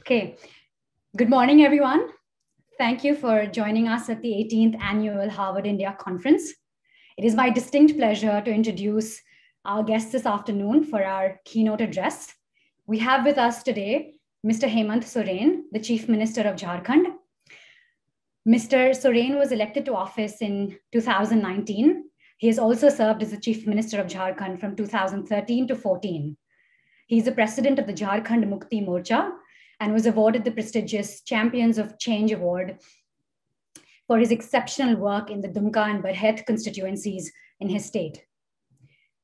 Okay. Good morning, everyone. Thank you for joining us at the 18th Annual Harvard India Conference. It is my distinct pleasure to introduce our guest this afternoon for our keynote address. We have with us today Mr. Hemant Soren, the Chief Minister of Jharkhand. Mr. Soren was elected to office in 2019. He has also served as the Chief Minister of Jharkhand from 2013 to 14. He is the president of the Jharkhand Mukti Morcha, and was awarded the prestigious Champions of Change Award for his exceptional work in the Dumka and Barhet constituencies in his state.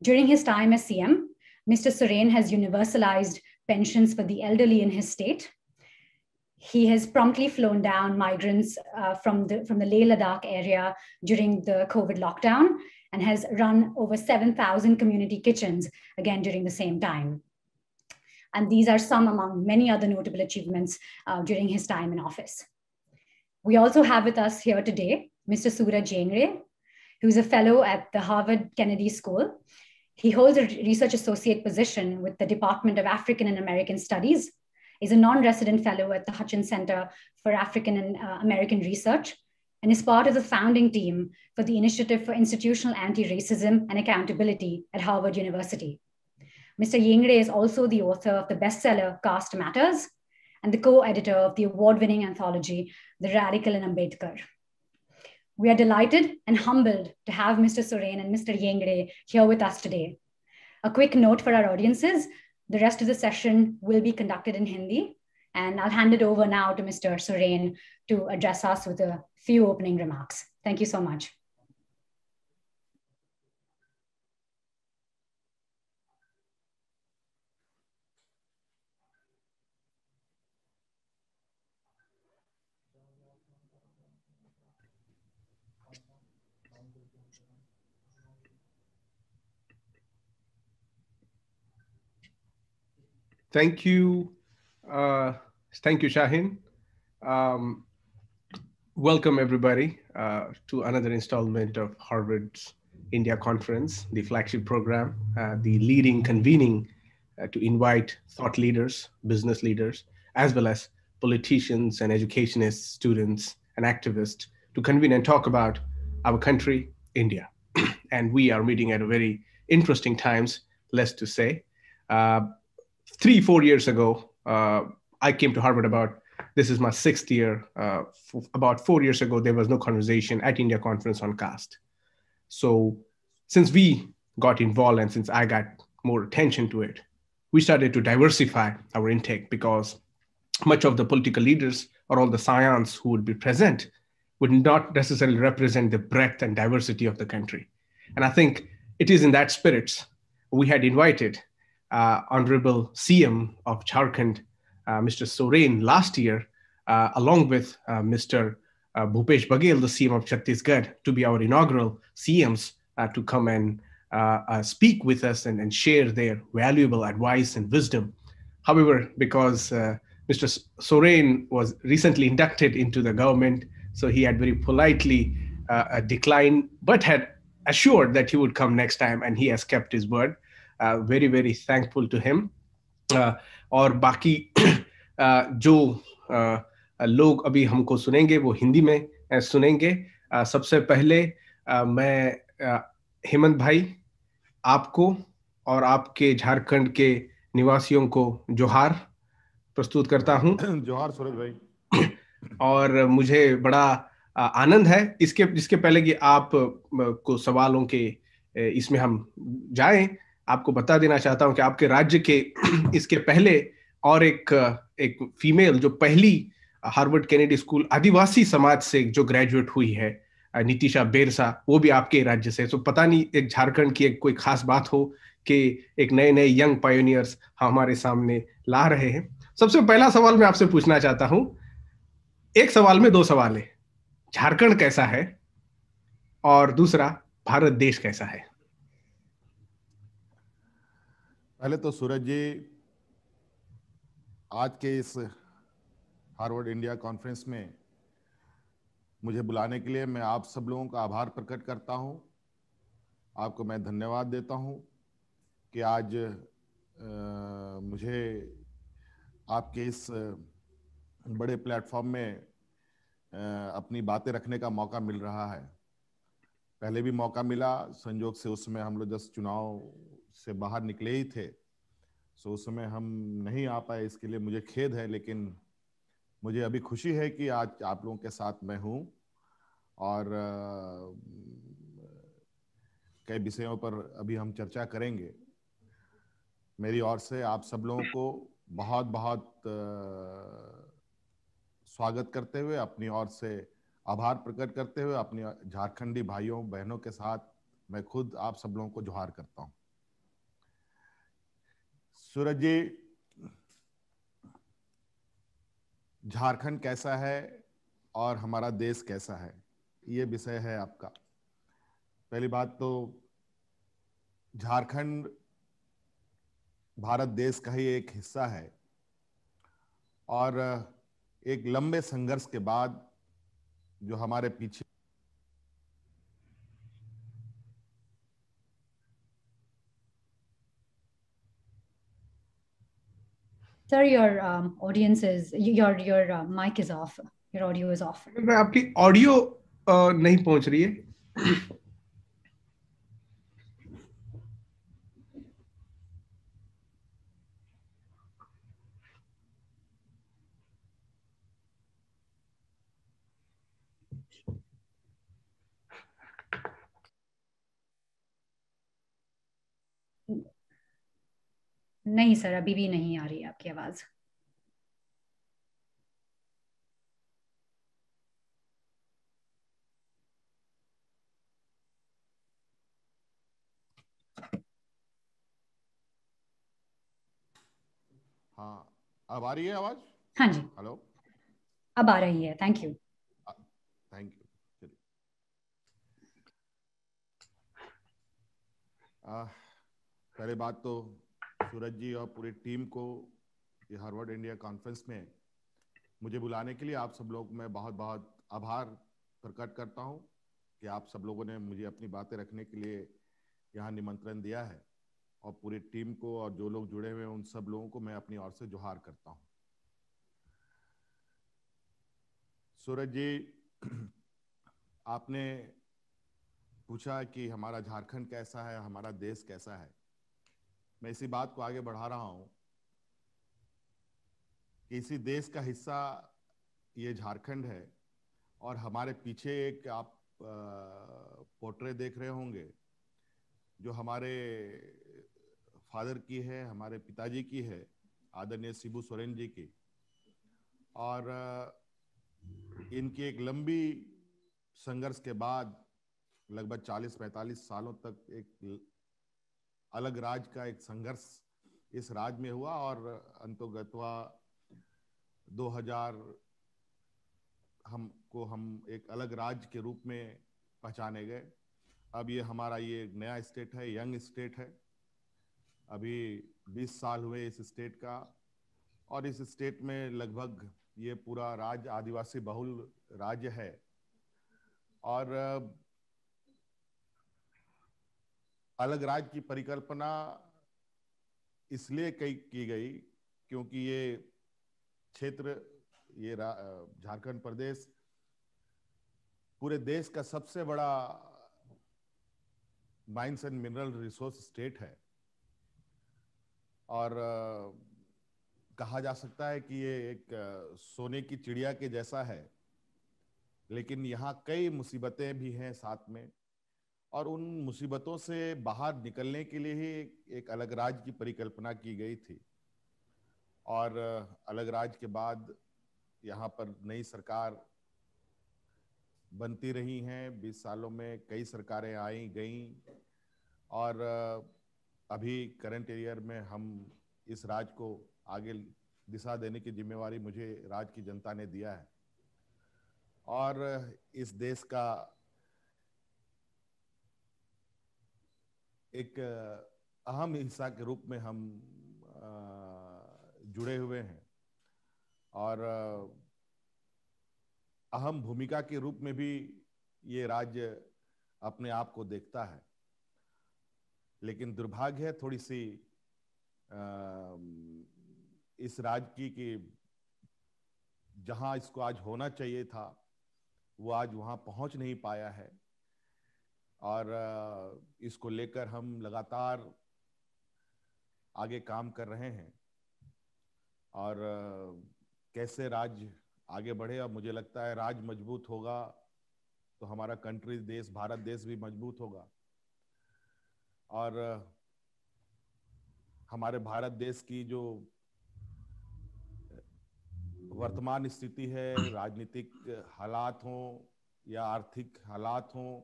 During his time as CM, Mr. Soren has universalized pensions for the elderly in his state. He has promptly flown down migrants uh, from, the, from the Leh Ladakh area during the COVID lockdown and has run over 7,000 community kitchens again during the same time. And these are some among many other notable achievements uh, during his time in office. We also have with us here today, Mr. Sura Jengre, who's a fellow at the Harvard Kennedy School. He holds a research associate position with the Department of African and American Studies, is a non-resident fellow at the Hutchins Center for African and uh, American Research, and is part of the founding team for the Initiative for Institutional Anti-Racism and Accountability at Harvard University. Mr. Yengre is also the author of the bestseller Caste Matters and the co editor of the award winning anthology The Radical and Ambedkar. We are delighted and humbled to have Mr. Soren and Mr. Yengre here with us today. A quick note for our audiences the rest of the session will be conducted in Hindi, and I'll hand it over now to Mr. Soren to address us with a few opening remarks. Thank you so much. Thank you. Uh, thank you, Shahin. Um, welcome, everybody, uh, to another installment of Harvard's India Conference, the flagship program, uh, the leading convening uh, to invite thought leaders, business leaders, as well as politicians and educationists, students, and activists to convene and talk about our country, India. and we are meeting at a very interesting times, less to say. Uh, three, four years ago, uh, I came to Harvard about this is my sixth year. Uh, f- about four years ago, there was no conversation at India conference on caste. So since we got involved and since I got more attention to it, we started to diversify our intake because much of the political leaders or all the scions who would be present would not necessarily represent the breadth and diversity of the country. And I think it is in that spirit we had invited uh, Honorable CM of Jharkhand, uh, Mr. Soren, last year, uh, along with uh, Mr. Uh, Bhupesh Baghel, the CM of Chhattisgarh, to be our inaugural CMs uh, to come and speak with us and, and, share their valuable advice and wisdom. However, because Mr. Soren was recently inducted into the government, so he had very politely declined, but had assured that he would come next time, and he has kept his word. Very very thankful to him और बाकी uh, जो uh, लोग अभी हमको सुनेंगे वो हिंदी में uh, सुनेंगे सबसे पहले मैं हेमंत भाई आपको और आपके झारखंड के निवासियों को जोहार प्रस्तुत करता हूँ जोहार सूरज भाई और मुझे बड़ा आनंद है इसके जिसके पहले कि आप को सवालों के इसमें हम जाएं आपको बता देना चाहता हूं कि आपके राज्य के इसके पहले और एक एक फीमेल जो पहली हार्वर्ड कैनेडी स्कूल आदिवासी समाज से जो ग्रेजुएट हुई है नीतिशा बेरसा वो भी आपके राज्य से तो पता नहीं एक झारखंड की एक कोई खास बात हो कि एक नए नए यंग पायोनियर्स हमारे सामने ला रहे हैं सबसे पहला सवाल मैं आपसे पूछना चाहता हूं एक सवाल में दो सवाल है झारखंड कैसा है और दूसरा भारत देश कैसा है पहले तो सूरज जी आज के इस हार्वर्ड इंडिया कॉन्फ्रेंस में मुझे बुलाने के लिए मैं आप सब लोगों का आभार प्रकट करता हूं आपको मैं धन्यवाद देता हूं कि आज आ, मुझे आपके इस बड़े प्लेटफॉर्म में आ, अपनी बातें रखने का मौका मिल रहा है पहले भी मौका मिला संजोग से उसमें हम लोग जस्ट चुनाव से बाहर निकले ही थे सो उस समय हम नहीं आ पाए इसके लिए मुझे खेद है लेकिन मुझे अभी खुशी है कि आज आप लोगों के साथ मैं हूँ और कई विषयों पर अभी हम चर्चा करेंगे मेरी ओर से आप सब लोगों को बहुत बहुत स्वागत करते हुए अपनी ओर से आभार प्रकट करते हुए अपने झारखंडी भाइयों बहनों के साथ मैं खुद आप सब लोगों को जोहार करता हूँ सूरज जी झारखंड कैसा है और हमारा देश कैसा है ये विषय है आपका पहली बात तो झारखंड भारत देश का ही एक हिस्सा है और एक लंबे संघर्ष के बाद जो हमारे पीछे Sir, your um, audience is your your uh, mic is off. Your audio is off. आपकी ऑडियो नहीं पहुंच रही है नहीं सर अभी भी नहीं आ रही आपकी आवाज़ हाँ अब आ रही है आवाज हाँ जी हेलो अब आ रही है थैंक यू थैंक यू पहले बात तो सूरज जी और पूरी टीम को ये हार्वर्ड इंडिया कॉन्फ्रेंस में मुझे बुलाने के लिए आप सब लोग मैं बहुत बहुत आभार प्रकट करता हूँ कि आप सब लोगों ने मुझे अपनी बातें रखने के लिए यहाँ निमंत्रण दिया है और पूरी टीम को और जो लोग जुड़े हुए हैं उन सब लोगों को मैं अपनी ओर से जोहार करता हूँ सूरज जी आपने पूछा कि हमारा झारखंड कैसा है हमारा देश कैसा है मैं इसी बात को आगे बढ़ा रहा हूं कि इसी देश का हिस्सा ये झारखंड है और हमारे पीछे एक आप पोर्ट्रे देख रहे होंगे जो हमारे फादर की है हमारे पिताजी की है आदरणीय शिबू सोरेन जी की और इनकी एक लंबी संघर्ष के बाद लगभग 40-45 सालों तक एक अलग राज का एक संघर्ष इस राज में हुआ और अंतोगत्वा 2000 को हम एक अलग राज्य के रूप में पहचाने गए अब ये हमारा ये नया स्टेट है यंग स्टेट है अभी 20 साल हुए इस स्टेट का और इस स्टेट में लगभग ये पूरा राज्य आदिवासी बहुल राज्य है और अलग राज्य की परिकल्पना इसलिए कई की गई क्योंकि ये क्षेत्र ये झारखंड प्रदेश पूरे देश का सबसे बड़ा mines and mineral resource state है और कहा जा सकता है कि ये एक सोने की चिड़िया के जैसा है लेकिन यहाँ कई मुसीबतें भी हैं साथ में और उन मुसीबतों से बाहर निकलने के लिए ही एक अलग राज की परिकल्पना की गई थी और अलग राज के बाद यहाँ पर नई सरकार बनती रही हैं बीस सालों में कई सरकारें आई गईं और अभी करंट ईयर में हम इस राज को आगे दिशा देने की जिम्मेवारी मुझे राज की जनता ने दिया है और इस देश का एक अहम हिस्सा के रूप में हम जुड़े हुए हैं और अहम भूमिका के रूप में भी ये राज्य अपने आप को देखता है लेकिन दुर्भाग्य है थोड़ी सी इस राज्य की कि जहां इसको आज होना चाहिए था वो आज वहां पहुंच नहीं पाया है और इसको लेकर हम लगातार आगे काम कर रहे हैं और कैसे राज्य आगे बढ़े और मुझे लगता है राज मजबूत होगा तो हमारा कंट्री देश भारत देश भी मजबूत होगा और हमारे भारत देश की जो वर्तमान स्थिति है राजनीतिक हालात हों या आर्थिक हालात हों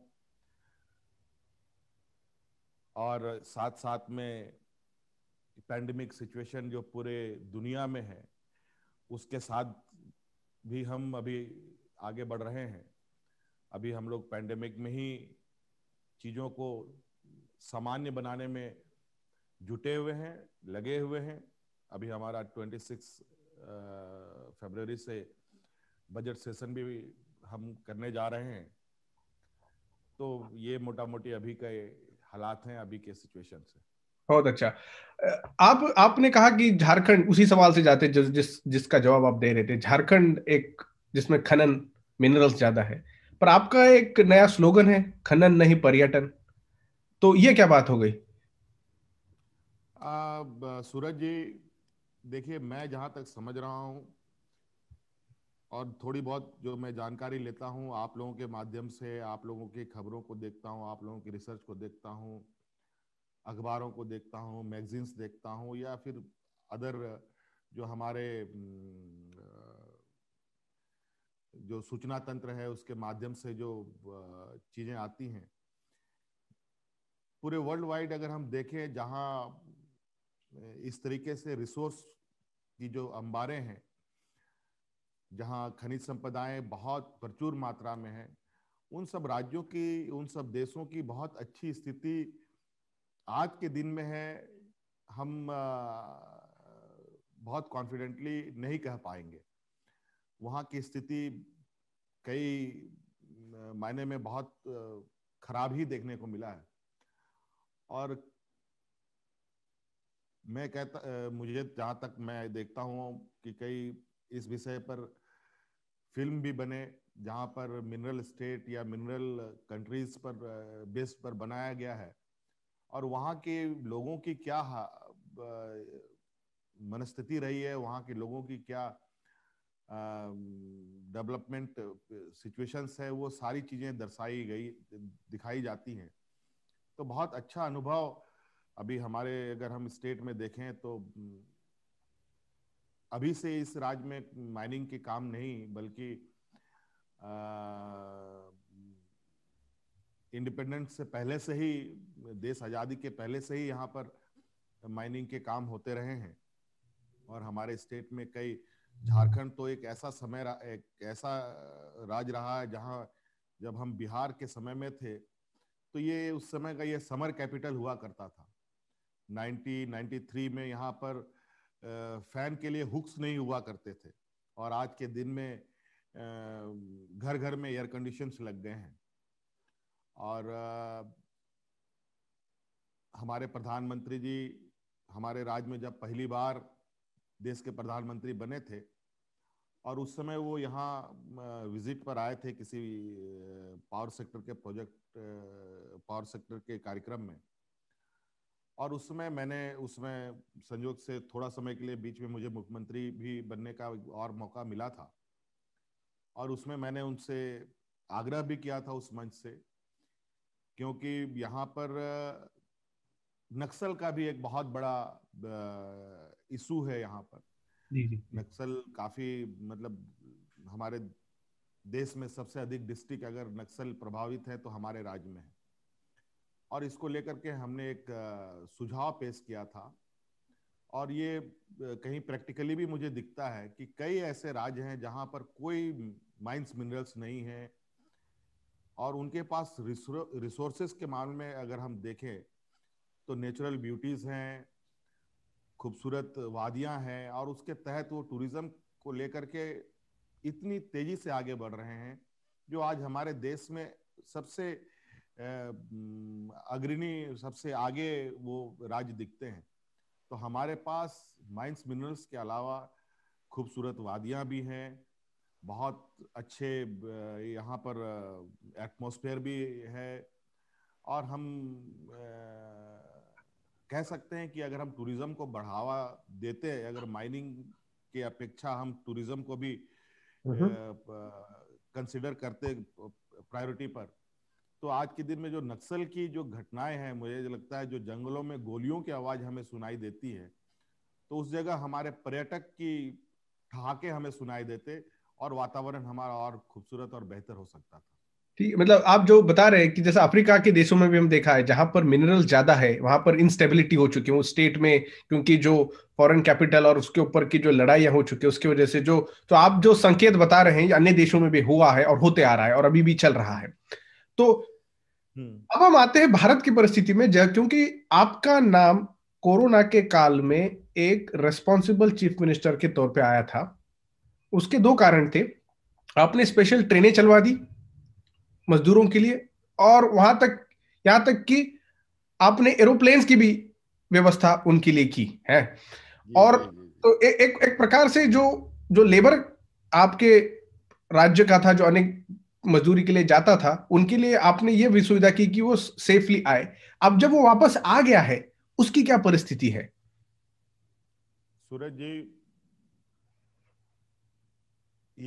और साथ साथ में पैंडमिक सिचुएशन जो पूरे दुनिया में है उसके साथ भी हम अभी आगे बढ़ रहे हैं अभी हम लोग पैंडमिक में ही चीज़ों को सामान्य बनाने में जुटे हुए हैं लगे हुए हैं अभी हमारा 26 फरवरी से बजट सेशन भी हम करने जा रहे हैं तो ये मोटा मोटी अभी का हालात हैं अभी के सिचुएशन से बहुत अच्छा आप आपने कहा कि झारखंड उसी सवाल से जाते जो जिस जिसका जवाब आप दे रहे थे झारखंड एक जिसमें खनन मिनरल्स ज्यादा है पर आपका एक नया स्लोगन है खनन नहीं पर्यटन तो ये क्या बात हो गई आ, सूरज जी देखिए मैं जहां तक समझ रहा हूं और थोड़ी बहुत जो मैं जानकारी लेता हूँ आप लोगों के माध्यम से आप लोगों की खबरों को देखता हूँ आप लोगों की रिसर्च को देखता हूँ अखबारों को देखता हूँ मैगजीन्स देखता हूँ या फिर अदर जो हमारे हम्म, जो सूचना तंत्र है उसके माध्यम से जो चीज़ें आती हैं पूरे वर्ल्ड वाइड अगर हम देखें जहाँ इस तरीके से रिसोर्स की जो अंबारे हैं जहाँ खनिज संपदाएं बहुत प्रचुर मात्रा में हैं उन सब राज्यों की उन सब देशों की बहुत अच्छी स्थिति आज के दिन में है हम बहुत कॉन्फिडेंटली नहीं कह पाएंगे वहाँ की स्थिति कई मायने में बहुत खराब ही देखने को मिला है और मैं कहता मुझे जहाँ तक मैं देखता हूँ कि कई इस विषय पर फिल्म भी बने जहाँ पर मिनरल स्टेट या मिनरल कंट्रीज पर बेस पर बनाया गया है और वहाँ के लोगों की क्या मनस्थिति रही है वहाँ के लोगों की क्या डेवलपमेंट सिचुएशंस है वो सारी चीज़ें दर्शाई गई दिखाई जाती हैं तो बहुत अच्छा अनुभव अभी हमारे अगर हम स्टेट में देखें तो अभी से इस राज्य में माइनिंग के काम नहीं बल्कि इंडिपेंडेंस से पहले से ही देश आज़ादी के पहले से ही यहाँ पर माइनिंग के काम होते रहे हैं और हमारे स्टेट में कई झारखंड तो एक ऐसा समय एक ऐसा राज रहा है जहाँ जब हम बिहार के समय में थे तो ये उस समय का ये समर कैपिटल हुआ करता था 90 93 में यहाँ पर फैन के लिए हुक्स नहीं हुआ करते थे और आज के दिन में घर घर में एयर कंडीशन लग गए हैं और हमारे प्रधानमंत्री जी हमारे राज्य में जब पहली बार देश के प्रधानमंत्री बने थे और उस समय वो यहाँ विजिट पर आए थे किसी पावर सेक्टर के प्रोजेक्ट पावर सेक्टर के कार्यक्रम में और उसमें मैंने उसमें संयोग से थोड़ा समय के लिए बीच में मुझे मुख्यमंत्री भी बनने का और मौका मिला था और उसमें मैंने उनसे आग्रह भी किया था उस मंच से क्योंकि यहाँ पर नक्सल का भी एक बहुत बड़ा इशू है यहाँ पर नक्सल काफी मतलब हमारे देश में सबसे अधिक डिस्ट्रिक्ट अगर नक्सल प्रभावित है तो हमारे राज्य में है और इसको लेकर के हमने एक सुझाव पेश किया था और ये कहीं प्रैक्टिकली भी मुझे दिखता है कि कई ऐसे राज्य हैं जहां पर कोई माइंस मिनरल्स नहीं है और उनके पास रिसोर्सेस के मामले में अगर हम देखें तो नेचुरल ब्यूटीज़ हैं खूबसूरत वादियां हैं और उसके तहत वो टूरिज्म को लेकर के इतनी तेजी से आगे बढ़ रहे हैं जो आज हमारे देश में सबसे अग्रणी सबसे आगे वो राज्य दिखते हैं तो हमारे पास माइंस मिनरल्स के अलावा खूबसूरत वादियां भी हैं बहुत अच्छे यहाँ पर एटमॉस्फेयर भी है और हम कह सकते हैं कि अगर हम टूरिज़्म को बढ़ावा देते हैं अगर माइनिंग के अपेक्षा हम टूरिज़्म को भी कंसिडर करते प्रायोरिटी पर तो आज के दिन में जो नक्सल की जो घटनाएं हैं मुझे लगता है जो जंगलों में गोलियों की आवाज हमें सुनाई देती है तो उस जगह हमारे पर्यटक की ठहाके हमें सुनाई देते और वातावरण हमारा और खूबसूरत और बेहतर हो सकता था ठीक मतलब आप जो बता रहे हैं कि जैसे अफ्रीका के देशों में भी हम देखा है जहां पर मिनरल ज्यादा है वहां पर इनस्टेबिलिटी हो चुकी है उस स्टेट में क्योंकि जो फॉरेन कैपिटल और उसके ऊपर की जो लड़ाइयां हो चुकी है उसकी वजह से जो तो आप जो संकेत बता रहे हैं अन्य देशों में भी हुआ है और होते आ रहा है और अभी भी चल रहा है तो हम्म। अब हम आते हैं भारत की परिस्थिति में जब क्योंकि आपका नाम कोरोना के काल में एक रेस्पॉन्सिबल चीफ मिनिस्टर के तौर पे आया था उसके दो कारण थे आपने स्पेशल ट्रेनें चलवा दी मजदूरों के लिए और वहां तक यहाँ तक कि आपने एरोप्लेन्स की भी व्यवस्था उनके लिए की है और तो ए, एक एक प्रकार से जो जो लेबर आपके राज्य का था जो अनेक मजदूरी के लिए जाता था उनके लिए आपने ये भी सुविधा की कि वो सेफली आए अब जब वो वापस आ गया है उसकी क्या परिस्थिति है सूरज जी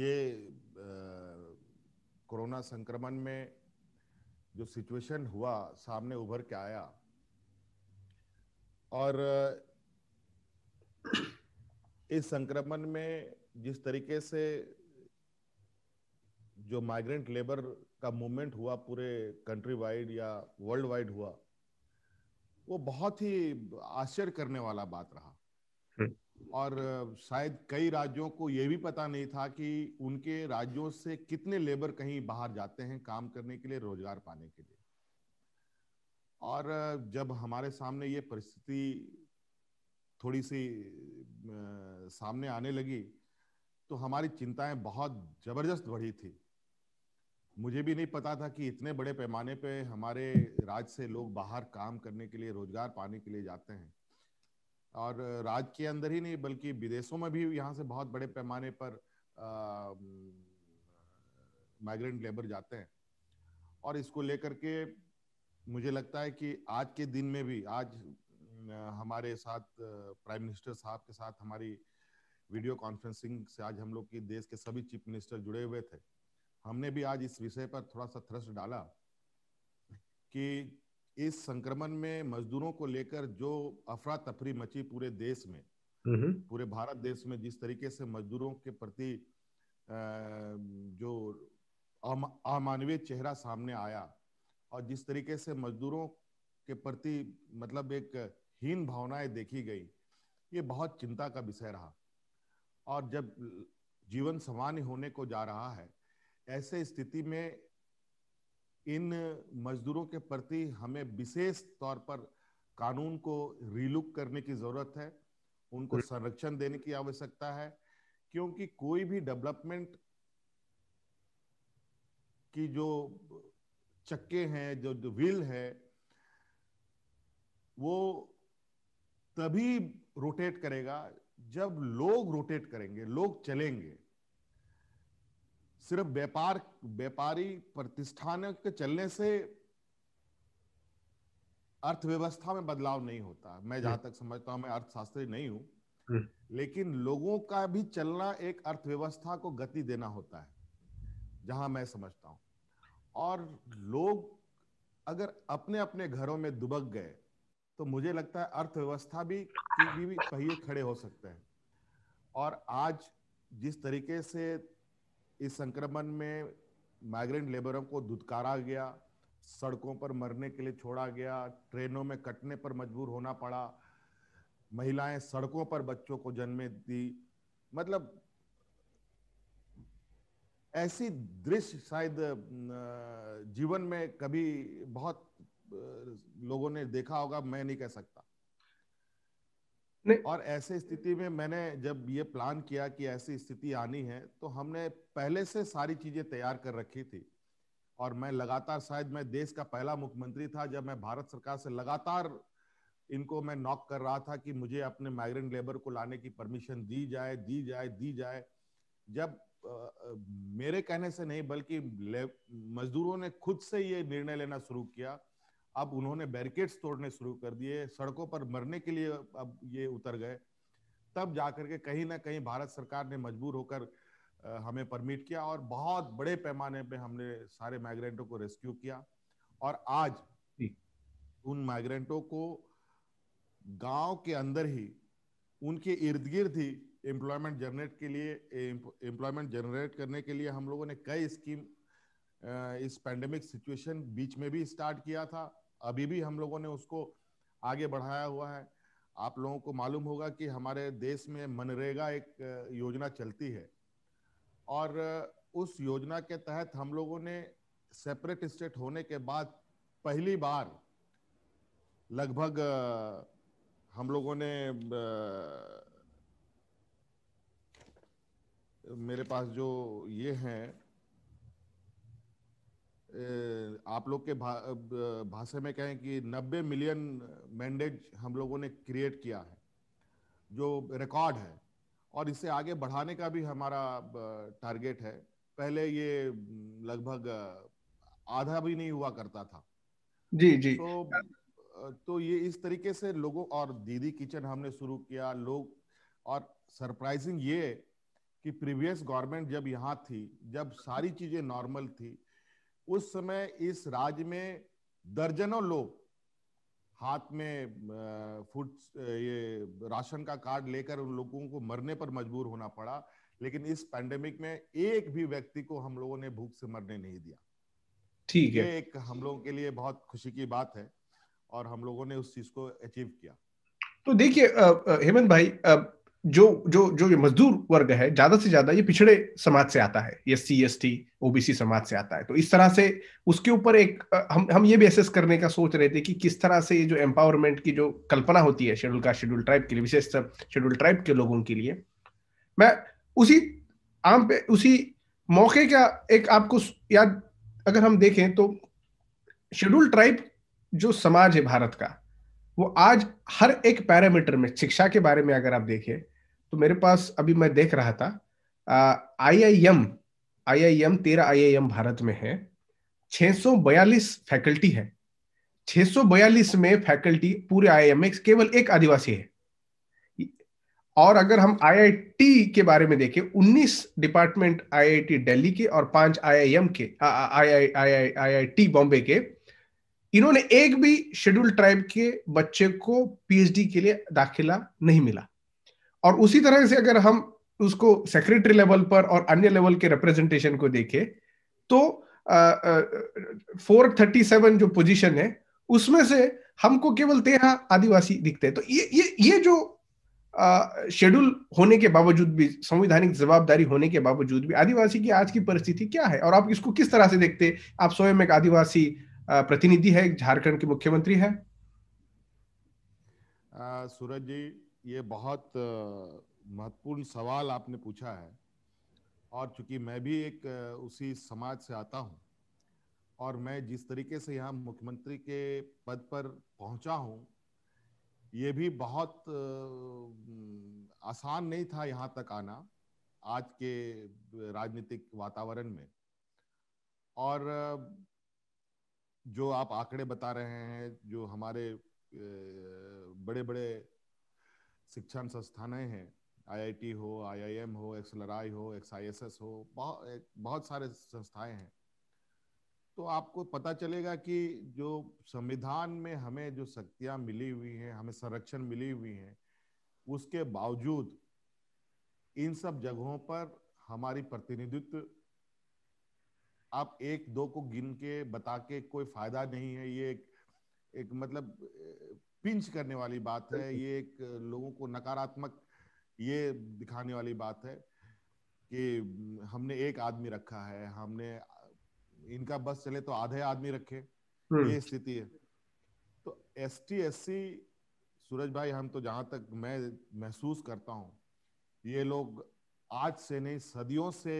ये कोरोना संक्रमण में जो सिचुएशन हुआ सामने उभर के आया और इस संक्रमण में जिस तरीके से जो माइग्रेंट लेबर का मूवमेंट हुआ पूरे कंट्री वाइड या वर्ल्ड वाइड हुआ वो बहुत ही आश्चर्य करने वाला बात रहा हम्म। और शायद कई राज्यों को ये भी पता नहीं था कि उनके राज्यों से कितने लेबर कहीं बाहर जाते हैं काम करने के लिए रोजगार पाने के लिए और जब हमारे सामने ये परिस्थिति थोड़ी सी सामने आने लगी तो हमारी चिंताएं बहुत जबरदस्त बढ़ी थी मुझे भी नहीं पता था कि इतने बड़े पैमाने पे हमारे राज्य से लोग बाहर काम करने के लिए रोजगार पाने के लिए जाते हैं और राज्य के अंदर ही नहीं बल्कि विदेशों में भी यहाँ से बहुत बड़े पैमाने पर माइग्रेंट लेबर जाते हैं और इसको लेकर के मुझे लगता है कि आज के दिन में भी आज हमारे साथ प्राइम मिनिस्टर साहब के साथ हमारी वीडियो कॉन्फ्रेंसिंग से आज हम लोग की देश के सभी चीफ मिनिस्टर जुड़े हुए थे हमने भी आज इस विषय पर थोड़ा सा थ्रस्ट डाला कि इस संक्रमण में मजदूरों को लेकर जो अफरा तफरी मची पूरे देश में पूरे भारत देश में जिस तरीके से मजदूरों के प्रति जो अमानवीय चेहरा सामने आया और जिस तरीके से मजदूरों के प्रति मतलब एक हीन भावनाएं देखी गई ये बहुत चिंता का विषय रहा और जब जीवन सामान्य होने को जा रहा है ऐसे स्थिति में इन मजदूरों के प्रति हमें विशेष तौर पर कानून को रिलुक करने की जरूरत है उनको संरक्षण देने की आवश्यकता है क्योंकि कोई भी डेवलपमेंट की जो चक्के हैं जो, जो व्हील है वो तभी रोटेट करेगा जब लोग रोटेट करेंगे लोग चलेंगे सिर्फ व्यापार व्यापारी प्रतिष्ठान के चलने से अर्थव्यवस्था में बदलाव नहीं होता मैं जहां हम्म। तक समझता हूं मैं अर्थशास्त्री नहीं हूं हम्म। लेकिन लोगों का भी चलना एक अर्थव्यवस्था को गति देना होता है जहां मैं समझता हूं और लोग अगर अपने अपने घरों में दुबक गए तो मुझे लगता है अर्थव्यवस्था भी भी, भी खड़े हो सकते हैं और आज जिस तरीके से इस संक्रमण में माइग्रेंट लेबरों को धुतकारा गया सड़कों पर मरने के लिए छोड़ा गया ट्रेनों में कटने पर मजबूर होना पड़ा महिलाएं सड़कों पर बच्चों को जन्मे दी मतलब ऐसी दृश्य शायद जीवन में कभी बहुत लोगों ने देखा होगा मैं नहीं कह सकता और ऐसे स्थिति में मैंने जब ये प्लान किया कि ऐसी स्थिति आनी है तो हमने पहले से सारी चीजें तैयार कर रखी थी और मैं लगातार शायद मैं देश का पहला मुख्यमंत्री था जब मैं भारत सरकार से लगातार इनको मैं नॉक कर रहा था कि मुझे अपने माइग्रेंट लेबर को लाने की परमिशन दी जाए दी जाए दी जाए जब आ, मेरे कहने से नहीं बल्कि मजदूरों ने खुद से ये निर्णय लेना शुरू किया अब उन्होंने बैरिकेड्स तोड़ने शुरू कर दिए सड़कों पर मरने के लिए अब ये उतर गए तब जाकर के कहीं ना कहीं भारत सरकार ने मजबूर होकर हमें परमिट किया और बहुत बड़े पैमाने पे हमने सारे माइग्रेंटों को रेस्क्यू किया और आज उन माइग्रेंटों को गांव के अंदर ही उनके इर्द गिर्द ही एम्प्लॉयमेंट जनरेट के लिए एम्प्लॉयमेंट जनरेट करने के लिए हम लोगों ने कई स्कीम इस पैंडेमिक सिचुएशन बीच में भी स्टार्ट किया था अभी भी हम लोगों ने उसको आगे बढ़ाया हुआ है आप लोगों को मालूम होगा कि हमारे देश में मनरेगा एक योजना चलती है और उस योजना के तहत हम लोगों ने सेपरेट स्टेट होने के बाद पहली बार लगभग हम लोगों ने मेरे पास जो ये हैं आप लोग के भाषा में कहें कि 90 मिलियन मैंडेट हम लोगों ने क्रिएट किया है जो रिकॉर्ड है और इसे आगे बढ़ाने का भी हमारा टारगेट है पहले ये लगभग आधा भी नहीं हुआ करता था जी जी तो तो ये इस तरीके से लोगों और दीदी किचन हमने शुरू किया लोग और सरप्राइजिंग ये कि प्रीवियस गवर्नमेंट जब यहाँ थी जब सारी चीजें नॉर्मल थी उस समय इस राज्य में दर्जनों लोग हाथ में फूड ये राशन का कार्ड लेकर उन लोगों को मरने पर मजबूर होना पड़ा लेकिन इस पैंडेमिक में एक भी व्यक्ति को हम लोगों ने भूख से मरने नहीं दिया ठीक है एक हम लोगों के लिए बहुत खुशी की बात है और हम लोगों ने उस चीज को अचीव किया तो देखिए हेमंत भाई जो जो जो ये मजदूर वर्ग है ज्यादा से ज्यादा ये पिछड़े समाज से आता है S C S T OBC समाज से आता है तो इस तरह से उसके ऊपर एक हम हम ये भी एसेस करने का सोच रहे थे कि किस तरह से ये जो एम्पावरमेंट की जो कल्पना होती है शेड्यूल का शेड्यूल ट्राइब के लिए विशेष शेड्यूल ट्राइब के लोगों के लिए मैं उसी आम पे उसी मौके का एक आपको याद अगर हम देखें तो शेड्यूल ट्राइब जो समाज है भारत का वो आज हर एक पैरामीटर में शिक्षा के बारे में अगर आप देखें तो मेरे पास अभी मैं देख रहा था आई I am I I am तेरह आई आई एम भारत में है 642 फैकल्टी है 642 में फैकल्टी पूरे आई आई में केवल एक आदिवासी है और अगर हम आईआईटी के बारे में देखें 19 डिपार्टमेंट आईआईटी दिल्ली के और पांच आईआईएम के टी बॉम्बे के इन्होंने एक भी शेड्यूल ट्राइब के बच्चे को पीएचडी के लिए दाखिला नहीं मिला और उसी तरह से अगर हम उसको सेक्रेटरी लेवल पर और अन्य लेवल के रिप्रेजेंटेशन को देखें तो फोर थर्टी सेवन जो पोजीशन है उसमें से हमको केवल तेरह आदिवासी दिखते हैं तो ये ये ये जो शेड्यूल होने के बावजूद भी संवैधानिक जवाबदारी होने के बावजूद भी आदिवासी की आज की परिस्थिति क्या है और आप इसको किस तरह से देखते हैं आप स्वयं एक आदिवासी प्रतिनिधि है झारखंड के मुख्यमंत्री है आ, सूरज जी ये बहुत महत्वपूर्ण सवाल आपने पूछा है और चूंकि मैं भी एक उसी समाज से आता हूँ और मैं जिस तरीके से यहाँ मुख्यमंत्री के पद पर पहुंचा हूँ ये भी बहुत आसान नहीं था यहाँ तक आना आज के राजनीतिक वातावरण में और जो आप आंकड़े बता रहे हैं जो हमारे बड़े बड़े शिक्षण संस्थान हैं आईआईटी हो आईआईएम हो एक्सलराई हो एक्सआईएसएस हो बहुत बहुत सारे संस्थाएं हैं तो आपको पता चलेगा कि जो संविधान में हमें जो शक्तियां मिली हुई हैं हमें संरक्षण मिली हुई हैं उसके बावजूद इन सब जगहों पर हमारी प्रतिनिधित्व आप एक दो को गिन के बता के कोई फायदा नहीं है ये एक, एक मतलब पिंच करने वाली बात है ये एक लोगों को नकारात्मक ये दिखाने वाली बात है कि हमने एक आदमी रखा है हमने इनका बस चले तो आधे आदमी रखे ये हम्म। स्थिति है तो S T S C Suraj भाई हम तो जहां तक मैं महसूस करता हूं ये लोग आज से नहीं सदियों से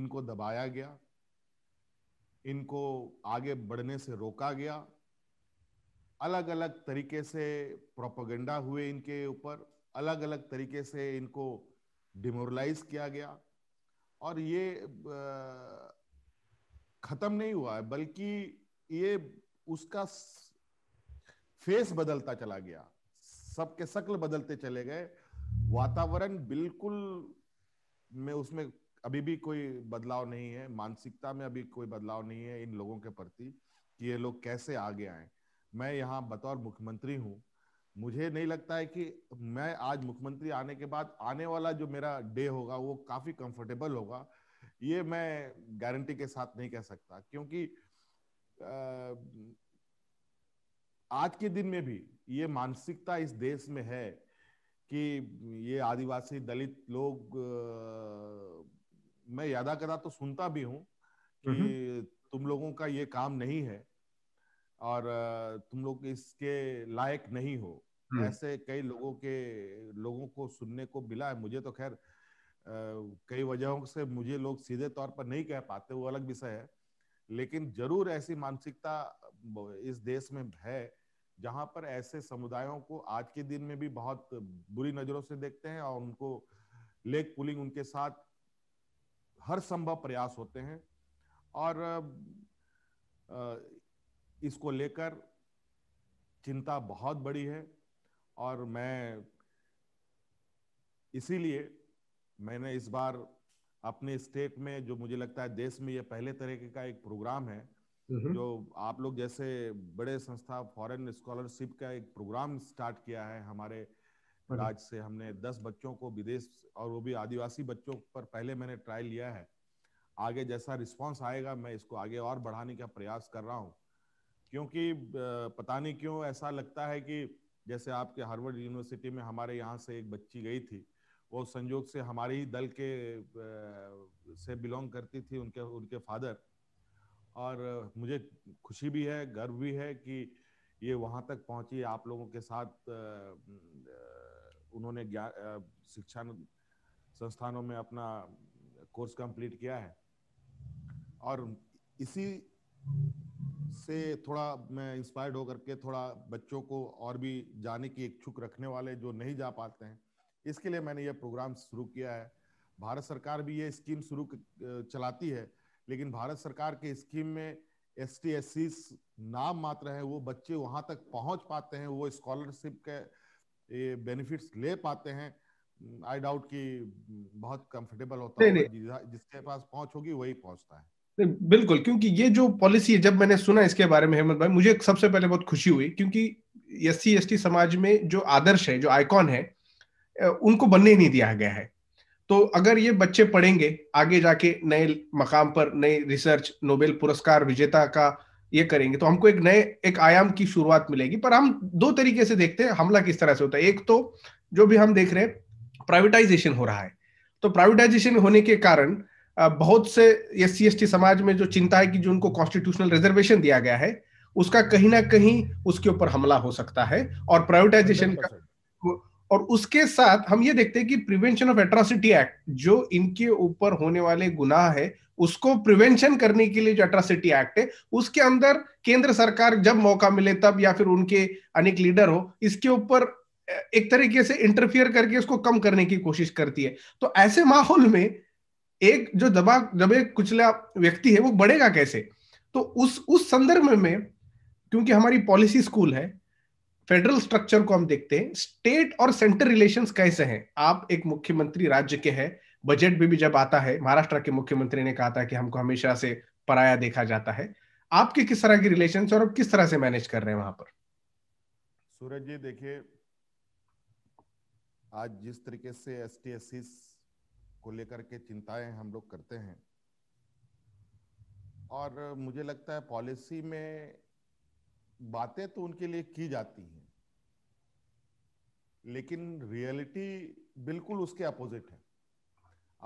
इनको दबाया गया इनको आगे बढ़ने से रोका गया अलग अलग तरीके से प्रोपोगंडा हुए इनके ऊपर अलग अलग तरीके से इनको डिमोरलाइज किया गया और ये खत्म नहीं हुआ है बल्कि ये उसका फेस बदलता चला गया सबके शक्ल बदलते चले गए वातावरण बिल्कुल में उसमें अभी भी कोई बदलाव नहीं है मानसिकता में अभी कोई बदलाव नहीं है इन लोगों के प्रति कि ये लोग कैसे आगे आए मैं यहाँ बतौर मुख्यमंत्री हूँ मुझे नहीं लगता है कि मैं आज मुख्यमंत्री आने के बाद आने वाला जो मेरा डे होगा वो काफी कंफर्टेबल होगा ये मैं गारंटी के साथ नहीं कह सकता क्योंकि आज के दिन में भी ये मानसिकता इस देश में है कि ये आदिवासी दलित लोग मैं यादा कदा तो सुनता भी हूँ कि हम्म। तुम लोगों का ये काम नहीं है और तुम लोग इसके लायक नहीं हो हम्म। ऐसे कई लोगों के लोगों को सुनने को मिला है मुझे तो खैर कई वजहों से मुझे लोग सीधे तौर पर नहीं कह पाते वो अलग विषय है लेकिन जरूर ऐसी मानसिकता इस देश में है जहां पर ऐसे समुदायों को आज के दिन में भी बहुत बुरी नजरों से देखते हैं और उनको लेग पुलिंग उनके साथ हर संभव प्रयास होते हैं और इसको लेकर चिंता बहुत बड़ी है और मैं इसीलिए मैंने इस बार अपने स्टेट में जो मुझे लगता है देश में यह पहले तरीके का एक प्रोग्राम है जो आप लोग जैसे बड़े संस्था फॉरेन स्कॉलरशिप का एक प्रोग्राम स्टार्ट किया है हमारे राज्य से हमने दस बच्चों को विदेश और वो भी आदिवासी बच्चों पर पहले मैंने ट्रायल लिया है आगे जैसा रिस्पांस आएगा मैं इसको आगे और बढ़ाने का प्रयास कर रहा हूँ क्योंकि पता नहीं क्यों ऐसा लगता है कि जैसे आपके हार्वर्ड यूनिवर्सिटी में हमारे यहाँ से एक बच्ची गई थी वो संजोग से हमारे ही दल के से बिलोंग करती थी उनके उनके फादर और मुझे खुशी भी है गर्व भी है कि ये वहाँ तक पहुँची आप लोगों के साथ उन्होंने ज्ञान शिक्षा संस्थानों में अपना कोर्स कंप्लीट किया है और इसी से थोड़ा मैं इंस्पायर्ड होकर के थोड़ा बच्चों को और भी जाने की इच्छुक रखने वाले जो नहीं जा पाते हैं इसके लिए मैंने यह प्रोग्राम शुरू किया है भारत सरकार भी ये स्कीम शुरू चलाती है लेकिन भारत सरकार के स्कीम में एस टी एस सी नाम मात्र है वो बच्चे वहाँ तक पहुँच पाते हैं वो स्कॉलरशिप के बेनिफिट्स ले पाते हैं आई डाउट कि बहुत कंफर्टेबल होता है जिसके पास पहुँच होगी वही पहुँचता है बिल्कुल क्योंकि ये जो पॉलिसी है जब मैंने सुना इसके बारे में हेमंत भाई मुझे सबसे पहले बहुत खुशी हुई क्योंकि एस सी एस टी समाज में जो आदर्श है जो आइकॉन है उनको बनने नहीं दिया गया है तो अगर ये बच्चे पढ़ेंगे आगे जाके नए मकाम पर नए रिसर्च नोबेल पुरस्कार विजेता का ये करेंगे तो हमको एक नए एक आयाम की शुरुआत मिलेगी पर हम दो तरीके से देखते हैं हमला किस तरह से होता है एक तो जो भी हम देख रहे हैं प्राइवेटाइजेशन हो रहा है तो प्राइवेटाइजेशन होने के कारण बहुत से एस सी समाज में जो चिंता है कि जो उनको कॉन्स्टिट्यूशनल रिजर्वेशन दिया गया है उसका कहीं ना कहीं उसके ऊपर हमला हो सकता है और प्राइवेटाइजेशन का और उसके साथ हम ये देखते हैं कि प्रिवेंशन ऑफ एट्रोसिटी एक्ट जो इनके ऊपर होने वाले गुनाह है उसको प्रिवेंशन करने के लिए जो एट्रोसिटी एक्ट है उसके अंदर केंद्र सरकार जब मौका मिले तब या फिर उनके अनेक लीडर हो इसके ऊपर एक तरीके से इंटरफियर करके उसको कम करने की कोशिश करती है तो ऐसे माहौल में एक जो दबा दबे कुचला व्यक्ति है वो बढ़ेगा कैसे तो उस उस संदर्भ में क्योंकि हमारी पॉलिसी स्कूल है फेडरल स्ट्रक्चर को हम देखते हैं स्टेट और सेंटर रिलेशंस कैसे हैं आप एक मुख्यमंत्री राज्य के हैं बजट भी, भी जब आता है महाराष्ट्र के मुख्यमंत्री ने कहा था कि हमको हमेशा से पराया देखा जाता है आपके किस तरह की रिलेशन और किस तरह से मैनेज कर रहे हैं वहां पर सूरज जी देखिए आज जिस तरीके से एस को लेकर के चिंताएं हम लोग करते हैं और मुझे लगता है पॉलिसी में बातें तो उनके लिए की जाती हैं लेकिन रियलिटी बिल्कुल उसके अपोजिट है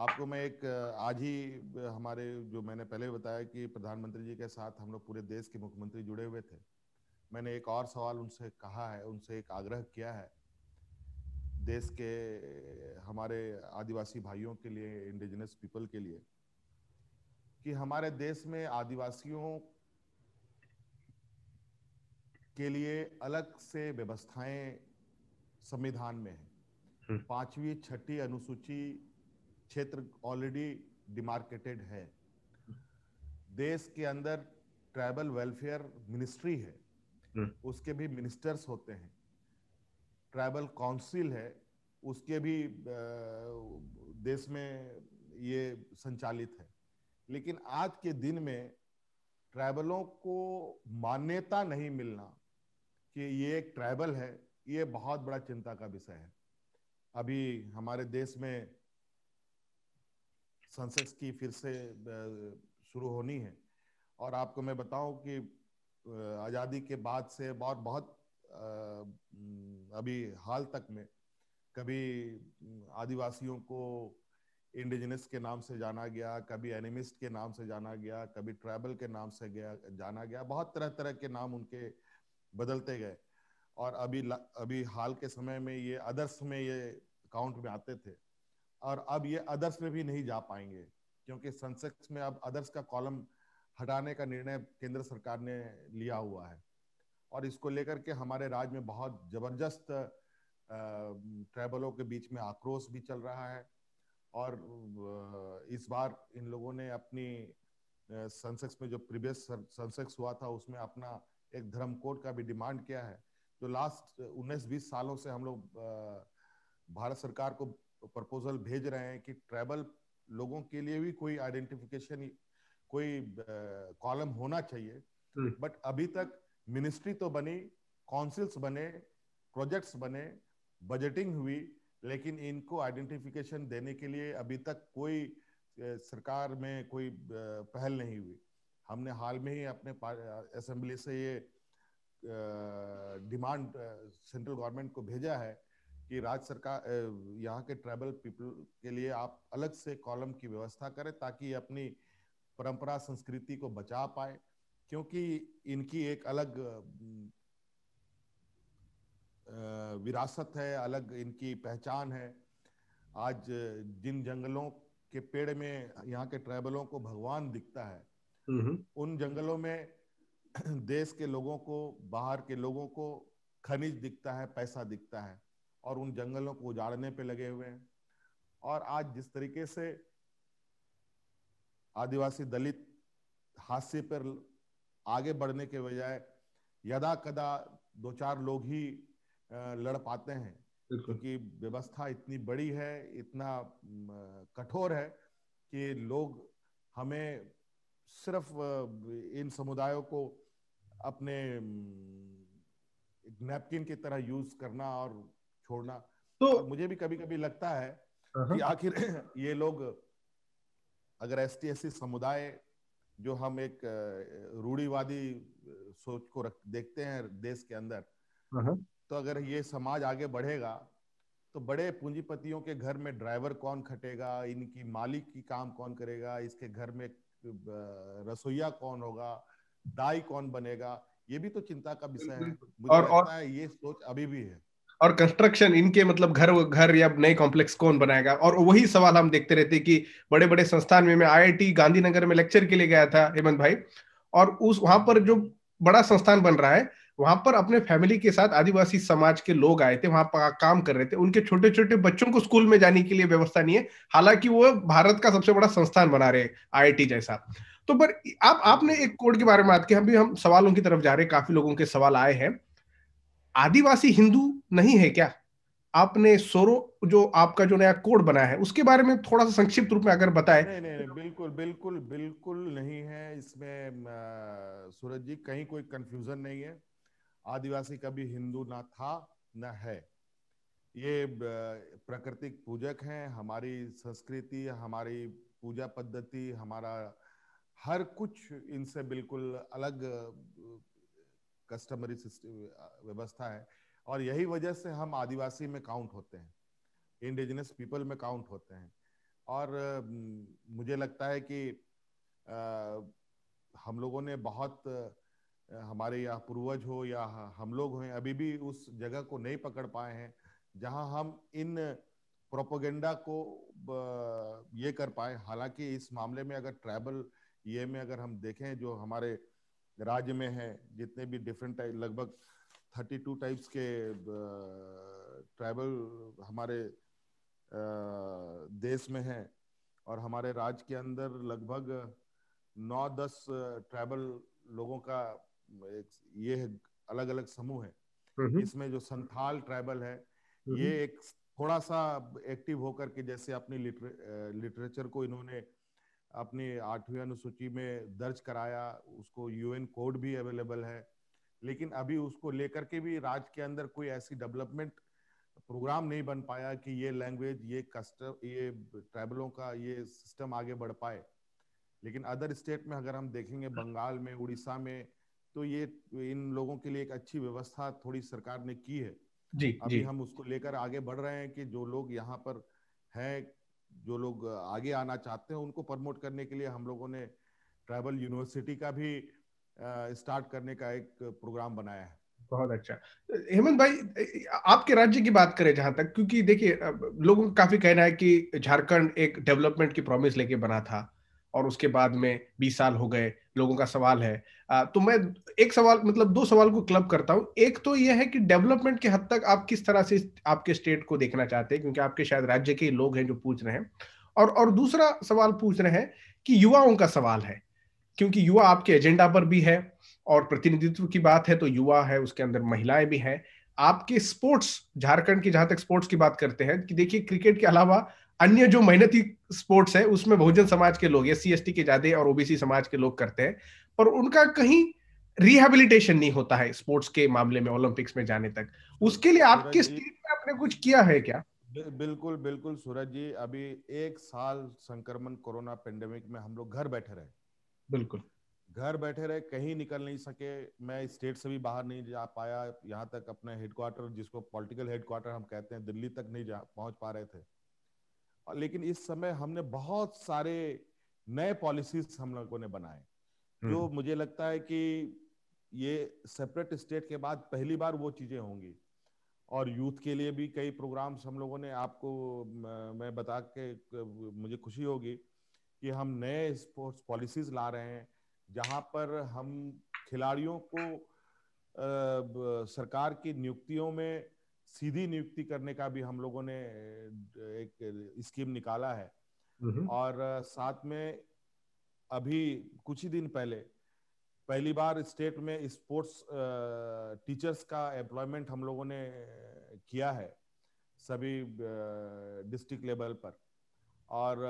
आपको मैं एक आज ही हमारे जो मैंने पहले बताया कि प्रधानमंत्री जी के साथ हम लोग पूरे देश के मुख्यमंत्री जुड़े हुए थे मैंने एक और सवाल उनसे कहा है उनसे एक आग्रह किया है देश के हमारे आदिवासी भाइयों के लिए इंडिजिनस पीपल के लिए कि हमारे देश में आदिवासियों के लिए अलग से व्यवस्थाएं संविधान में है हम्म। पांचवी छठी अनुसूची क्षेत्र ऑलरेडी डिमार्केटेड है देश के अंदर ट्राइबल वेलफेयर मिनिस्ट्री है हम्म। उसके भी मिनिस्टर्स होते हैं ट्राइबल काउंसिल है उसके भी देश में ये संचालित है लेकिन आज के दिन में ट्राइबलों को मान्यता नहीं मिलना कि ये एक ट्राइबल है ये बहुत बड़ा चिंता का विषय है अभी हमारे देश में सेंसेक्स की फिर से शुरू होनी है और आपको मैं बताऊं कि आज़ादी के बाद से बहुत बहुत अभी हाल तक में कभी आदिवासियों को इंडिजिनस के नाम से जाना गया कभी एनिमिस्ट के नाम से जाना गया कभी ट्राइबल के नाम से गया जाना गया बहुत तरह तरह के नाम उनके बदलते गए और अभी अभी हाल के समय में ये अदर्स में ये काउंट में आते थे और अब ये अदर्स में भी नहीं जा पाएंगे क्योंकि सेंसेक्स में अब अदर्स का कॉलम हटाने का निर्णय केंद्र सरकार ने लिया हुआ है और इसको लेकर के हमारे राज्य में बहुत जबरदस्त ट्राइबलों के बीच में आक्रोश भी चल रहा है और इस बार इन लोगों ने अपनी सेंसेक्स में जो प्रीवियस सेंसेक्स हुआ था उसमें अपना एक धर्म कोड का भी डिमांड किया है जो लास्ट उन्नीस बीस सालों से हम लोग भारत सरकार को प्रपोजल भेज रहे हैं कि ट्राइबल लोगों के लिए भी कोई आइडेंटिफिकेशन कोई कॉलम होना चाहिए हम्म। बट अभी तक मिनिस्ट्री तो बनी काउंसिल्स बने प्रोजेक्ट्स बने बजटिंग हुई लेकिन इनको आइडेंटिफिकेशन देने के लिए अभी तक कोई सरकार में कोई पहल नहीं हुई हमने हाल में ही अपने असेंबली से ये डिमांड सेंट्रल गवर्नमेंट को भेजा है कि राज्य सरकार यहाँ के ट्राइबल पीपल के लिए आप अलग से कॉलम की व्यवस्था करें ताकि अपनी परंपरा संस्कृति को बचा पाए क्योंकि इनकी एक अलग विरासत है अलग इनकी पहचान है आज जिन जंगलों के पेड़ में यहाँ के ट्राइबलों को भगवान दिखता है हम्म, हम्म। उन जंगलों में देश के लोगों को बाहर के लोगों को खनिज दिखता है पैसा दिखता है और उन जंगलों को उजाड़ने पे लगे हुए हैं और आज जिस तरीके से आदिवासी दलित हादसे पर आगे बढ़ने के बजाय यदा कदा दो चार लोग ही लड़ पाते हैं क्योंकि व्यवस्था इतनी बड़ी है इतना कठोर है कि लोग हमें सिर्फ इन समुदायों को अपने नैपकिन की तरह यूज करना और छोड़ना तो और मुझे भी कभी कभी लगता है हाँ, हाँ। कि आखिर ये लोग अगर एस टी समुदाय जो हम एक रूढ़ीवादी सोच को रख देखते हैं देश के अंदर हाँ, हाँ। तो अगर ये समाज आगे बढ़ेगा तो बड़े पूंजीपतियों के घर में ड्राइवर कौन खटेगा इनकी मालिक की काम कौन करेगा इसके घर में रसोईया कौन होगा दाई कौन बनेगा ये भी तो चिंता का विषय है मुझे और, लगता और, है ये सोच अभी भी है और कंस्ट्रक्शन इनके मतलब घर घर या नए कॉम्प्लेक्स कौन बनाएगा और वही सवाल हम देखते रहते कि बड़े बड़े संस्थान में मैं आईआईटी गांधीनगर में लेक्चर के लिए गया था हेमंत भाई और उस वहां पर जो बड़ा संस्थान बन रहा है वहां पर अपने फैमिली के साथ आदिवासी समाज के लोग आए थे वहां पर काम कर रहे थे उनके छोटे छोटे बच्चों को स्कूल में जाने के लिए व्यवस्था नहीं है हालांकि वो भारत का सबसे बड़ा संस्थान बना रहे आई जैसा तो पर आप आपने एक कोड के बारे में बात की हम भी हम सवालों की तरफ जा रहे काफी लोगों के सवाल आए हैं आदिवासी हिंदू नहीं है क्या आपने सोरो जो आपका जो नया कोड बना है उसके बारे में थोड़ा सा संक्षिप्त रूप में अगर बताए नहीं, नहीं, नहीं, बिल्कुल बिल्कुल बिल्कुल नहीं है इसमें सूरज जी कहीं कोई कंफ्यूजन नहीं है आदिवासी कभी हिंदू ना था ना है ये प्राकृतिक पूजक हैं हमारी संस्कृति हमारी पूजा पद्धति हमारा हर कुछ इनसे बिल्कुल अलग कस्टमरी व्यवस्था है और यही वजह से हम आदिवासी में काउंट होते हैं इंडिजिनस पीपल में काउंट होते हैं और मुझे लगता है कि हम लोगों ने बहुत हमारे या पूर्वज हो या हम लोग हों अभी भी उस जगह को नहीं पकड़ पाए हैं जहां हम इन प्रोपोगेंडा को ये कर पाए हालांकि इस मामले में अगर ट्राइबल ये में अगर हम देखें जो हमारे राज्य में है जितने भी डिफरेंट टाइप लगभग टू टाइप्स के ट्राइबल हमारे देश में है और हमारे राज्य के अंदर लगभग नौ दस ट्राइबल लोगों का एक ये अलग अलग समूह है इसमें जो संथाल ट्राइबल है ये एक थोड़ा सा एक्टिव होकर के जैसे अपनी लिटरे, लिटरेचर को इन्होंने अपनी आठवीं अनुसूची में दर्ज कराया उसको यूएन कोड भी अवेलेबल है लेकिन अभी उसको लेकर के भी राज्य के अंदर कोई ऐसी डेवलपमेंट प्रोग्राम नहीं बन पाया कि ये लैंग्वेज ये कस्टम ये ट्राइबलों का ये सिस्टम आगे बढ़ पाए लेकिन अदर स्टेट में अगर हम देखेंगे बंगाल में उड़ीसा में तो ये इन लोगों के लिए एक अच्छी व्यवस्था थोड़ी सरकार ने की है जी, अभी जी. हम उसको लेकर आगे बढ़ रहे हैं कि जो लोग यहाँ पर हैं जो लोग आगे आना चाहते हैं उनको प्रमोट करने के लिए हम लोगों ने ट्राइबल यूनिवर्सिटी का भी स्टार्ट करने का एक प्रोग्राम बनाया है बहुत अच्छा हेमंत भाई आपके राज्य की बात करें जहां तक क्योंकि देखिए लोगों का काफी कहना है कि झारखंड एक डेवलपमेंट की प्रॉमिस लेके बना था और उसके बाद में 20 साल हो गए लोगों का सवाल है तो मैं एक सवाल मतलब दो सवाल को क्लब करता हूँ एक तो यह है कि डेवलपमेंट के हद तक आप किस तरह से आपके स्टेट को देखना चाहते हैं क्योंकि आपके शायद राज्य के लोग हैं जो पूछ रहे हैं और और दूसरा सवाल पूछ रहे हैं कि युवाओं का सवाल है क्योंकि युवा आपके एजेंडा पर भी है और प्रतिनिधित्व की बात है तो युवा है उसके अंदर महिलाएं भी हैं आपके स्पोर्ट्स झारखंड की जहां तक स्पोर्ट्स की बात करते हैं कि देखिए क्रिकेट के अलावा अन्य जो मेहनती स्पोर्ट्स है उसमें बहुजन समाज के लोग एस सी के ज्यादा और ओबीसी समाज के लोग करते हैं पर उनका कहीं रिहेबिलिटेशन नहीं होता है स्पोर्ट्स के मामले में ओलंपिक्स में जाने तक उसके लिए आपके स्टेट में आपने कुछ किया है क्या बिल्कुल बिल्कुल सूरज जी अभी एक साल संक्रमण कोरोना पेंडेमिक में हम लोग घर बैठे रहे बिल्कुल घर बैठे रहे कहीं निकल नहीं सके मैं स्टेट से भी बाहर नहीं जा पाया यहाँ तक अपने हेडक्वार्टर जिसको पॉलिटिकल हेडक्वार्टर हम कहते हैं दिल्ली तक नहीं जा पहुंच पा रहे थे लेकिन इस समय हमने बहुत सारे नए पॉलिसीज हम लोगों ने बनाए हम्म। जो मुझे लगता है कि ये सेपरेट स्टेट के बाद पहली बार वो चीजें होंगी और यूथ के लिए भी कई प्रोग्राम्स हम लोगों ने आपको मैं बता के मुझे खुशी होगी कि हम नए स्पोर्ट्स पॉलिसीज ला रहे हैं जहां पर हम खिलाड़ियों को आ, सरकार की नियुक्तियों में सीधी नियुक्ति करने का भी हम लोगों ने एक स्कीम निकाला है हम्म। और साथ में अभी कुछ ही दिन पहले पहली बार स्टेट में स्पोर्ट्स टीचर्स का एम्प्लॉयमेंट हम लोगों ने किया है सभी डिस्ट्रिक्ट लेवल पर और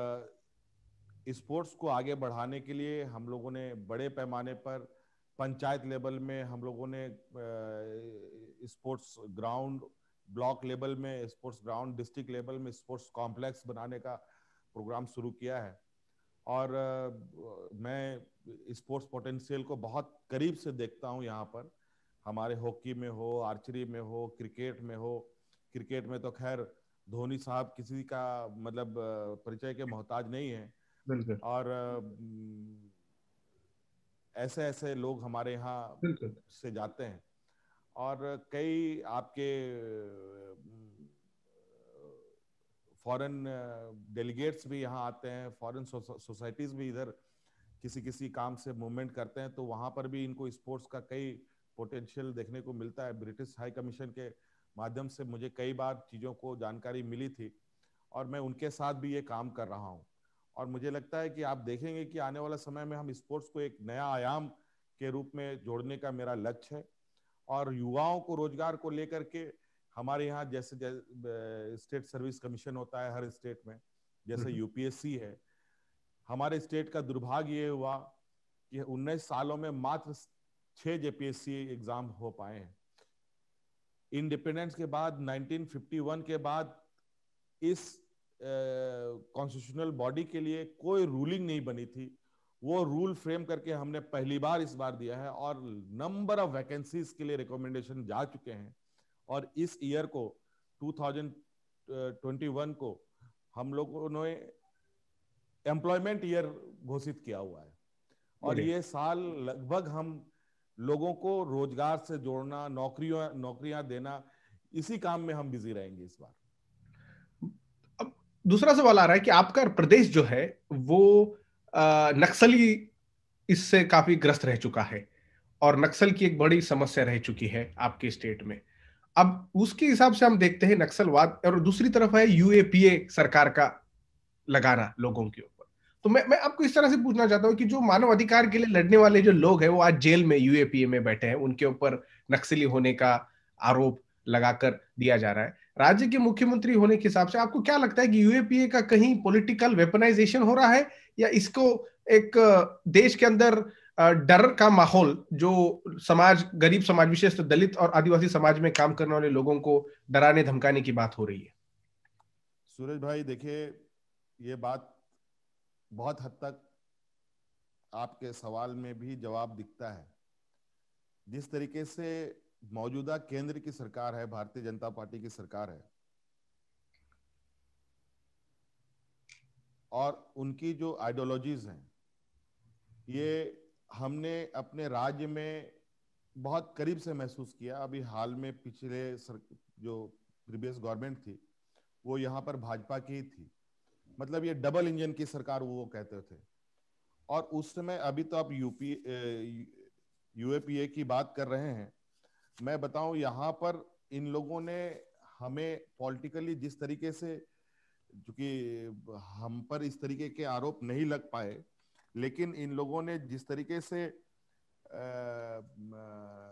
स्पोर्ट्स को आगे बढ़ाने के लिए हम लोगों ने बड़े पैमाने पर पंचायत लेवल में हम लोगों ने स्पोर्ट्स ग्राउंड ब्लॉक लेवल में स्पोर्ट्स ग्राउंड डिस्ट्रिक्ट लेवल में स्पोर्ट्स कॉम्प्लेक्स बनाने का प्रोग्राम शुरू किया है और मैं स्पोर्ट्स पोटेंशियल को बहुत करीब से देखता हूँ यहाँ पर हमारे हॉकी में हो आर्चरी में हो क्रिकेट में हो क्रिकेट में तो खैर धोनी साहब किसी का मतलब परिचय के मोहताज नहीं है और ऐसे ऐसे लोग हमारे यहाँ से जाते हैं और कई आपके फॉरेन डेलीगेट्स भी यहाँ आते हैं फॉरेन सोसाइटीज भी इधर किसी किसी काम से मूवमेंट करते हैं तो वहाँ पर भी इनको स्पोर्ट्स का कई पोटेंशियल देखने को मिलता है ब्रिटिश हाई कमीशन के माध्यम से मुझे कई बार चीज़ों को जानकारी मिली थी और मैं उनके साथ भी ये काम कर रहा हूँ और मुझे लगता है कि आप देखेंगे कि आने वाला समय में हम स्पोर्ट्स को एक नया आयाम के रूप में जोड़ने का मेरा लक्ष्य है और युवाओं को रोजगार को लेकर के हमारे यहाँ जैसे, जैसे स्टेट सर्विस कमीशन होता है हर स्टेट में जैसे हम्म। यूपीएससी है हमारे स्टेट का दुर्भाग्य ये हुआ कि उन्नीस सालों में मात्र छह जेपीएससी एग्जाम हो पाए हैं इंडिपेंडेंस के बाद 1951 के बाद इस कॉन्स्टिट्यूशनल बॉडी के लिए कोई रूलिंग नहीं बनी थी वो रूल फ्रेम करके हमने पहली बार इस बार दिया है और नंबर ऑफ वैकेंसीज के लिए रिकमेंडेशन जा चुके हैं और इस ईयर को 2021 uh, को हम लोगों ने एम्प्लॉयमेंट ईयर घोषित किया हुआ है और ये साल लगभग हम लोगों को रोजगार से जोड़ना नौकरियों नौकरियां देना इसी काम में हम बिजी रहेंगे इस बार अब दूसरा सवाल आ रहा है कि आपका प्रदेश जो है वो नक्सली इससे काफी ग्रस्त रह चुका है और नक्सल की एक बड़ी समस्या रह चुकी है आपके स्टेट में अब उसके हिसाब से हम देखते हैं नक्सलवाद और दूसरी तरफ है यूएपीए सरकार का लगाना लोगों के ऊपर तो मैं मैं आपको इस तरह से पूछना चाहता हूँ कि जो मानव अधिकार के लिए लड़ने वाले जो लोग हैं वो आज जेल में यूएपीए में बैठे हैं उनके ऊपर नक्सली होने का आरोप लगाकर दिया जा रहा है राज्य के मुख्यमंत्री होने के हिसाब से आपको क्या लगता है कि यूएपीए का कहीं पॉलिटिकल वेपनाइजेशन हो रहा है या इसको एक देश के अंदर डर का माहौल जो समाज गरीब समाज विशेष दलित और आदिवासी समाज में काम करने वाले लोगों को डराने धमकाने की बात हो रही है सूरज भाई देखिए ये बात बहुत हद तक आपके सवाल में भी जवाब दिखता है जिस तरीके से मौजूदा केंद्र की सरकार है भारतीय जनता पार्टी की सरकार है और उनकी जो आइडियोलॉजीज हैं ये हमने अपने राज्य में बहुत करीब से महसूस किया अभी हाल में पिछले सर, जो प्रीवियस गवर्नमेंट थी वो यहाँ पर भाजपा की थी मतलब ये डबल इंजन की सरकार वो कहते थे और उस समय अभी तो आप यूपी यूएपीए की बात कर रहे हैं मैं बताऊं यहाँ पर इन लोगों ने हमें पॉलिटिकली जिस तरीके से क्योंकि हम पर इस तरीके के आरोप नहीं लग पाए लेकिन इन लोगों ने जिस तरीके से आ, आ,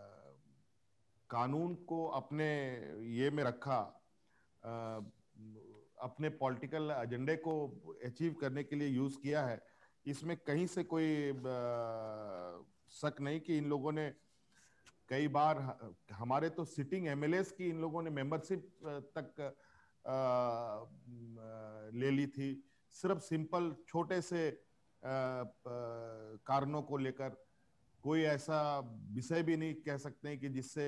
कानून को अपने ये में रखा आ, अपने पॉलिटिकल एजेंडे को अचीव करने के लिए यूज किया है इसमें कहीं से कोई शक नहीं कि इन लोगों ने कई बार हमारे तो सिटिंग एमएलएस की इन लोगों ने मेंबरशिप तक ले ली थी सिर्फ सिंपल छोटे से कारणों को लेकर कोई ऐसा विषय भी नहीं कह सकते कि जिससे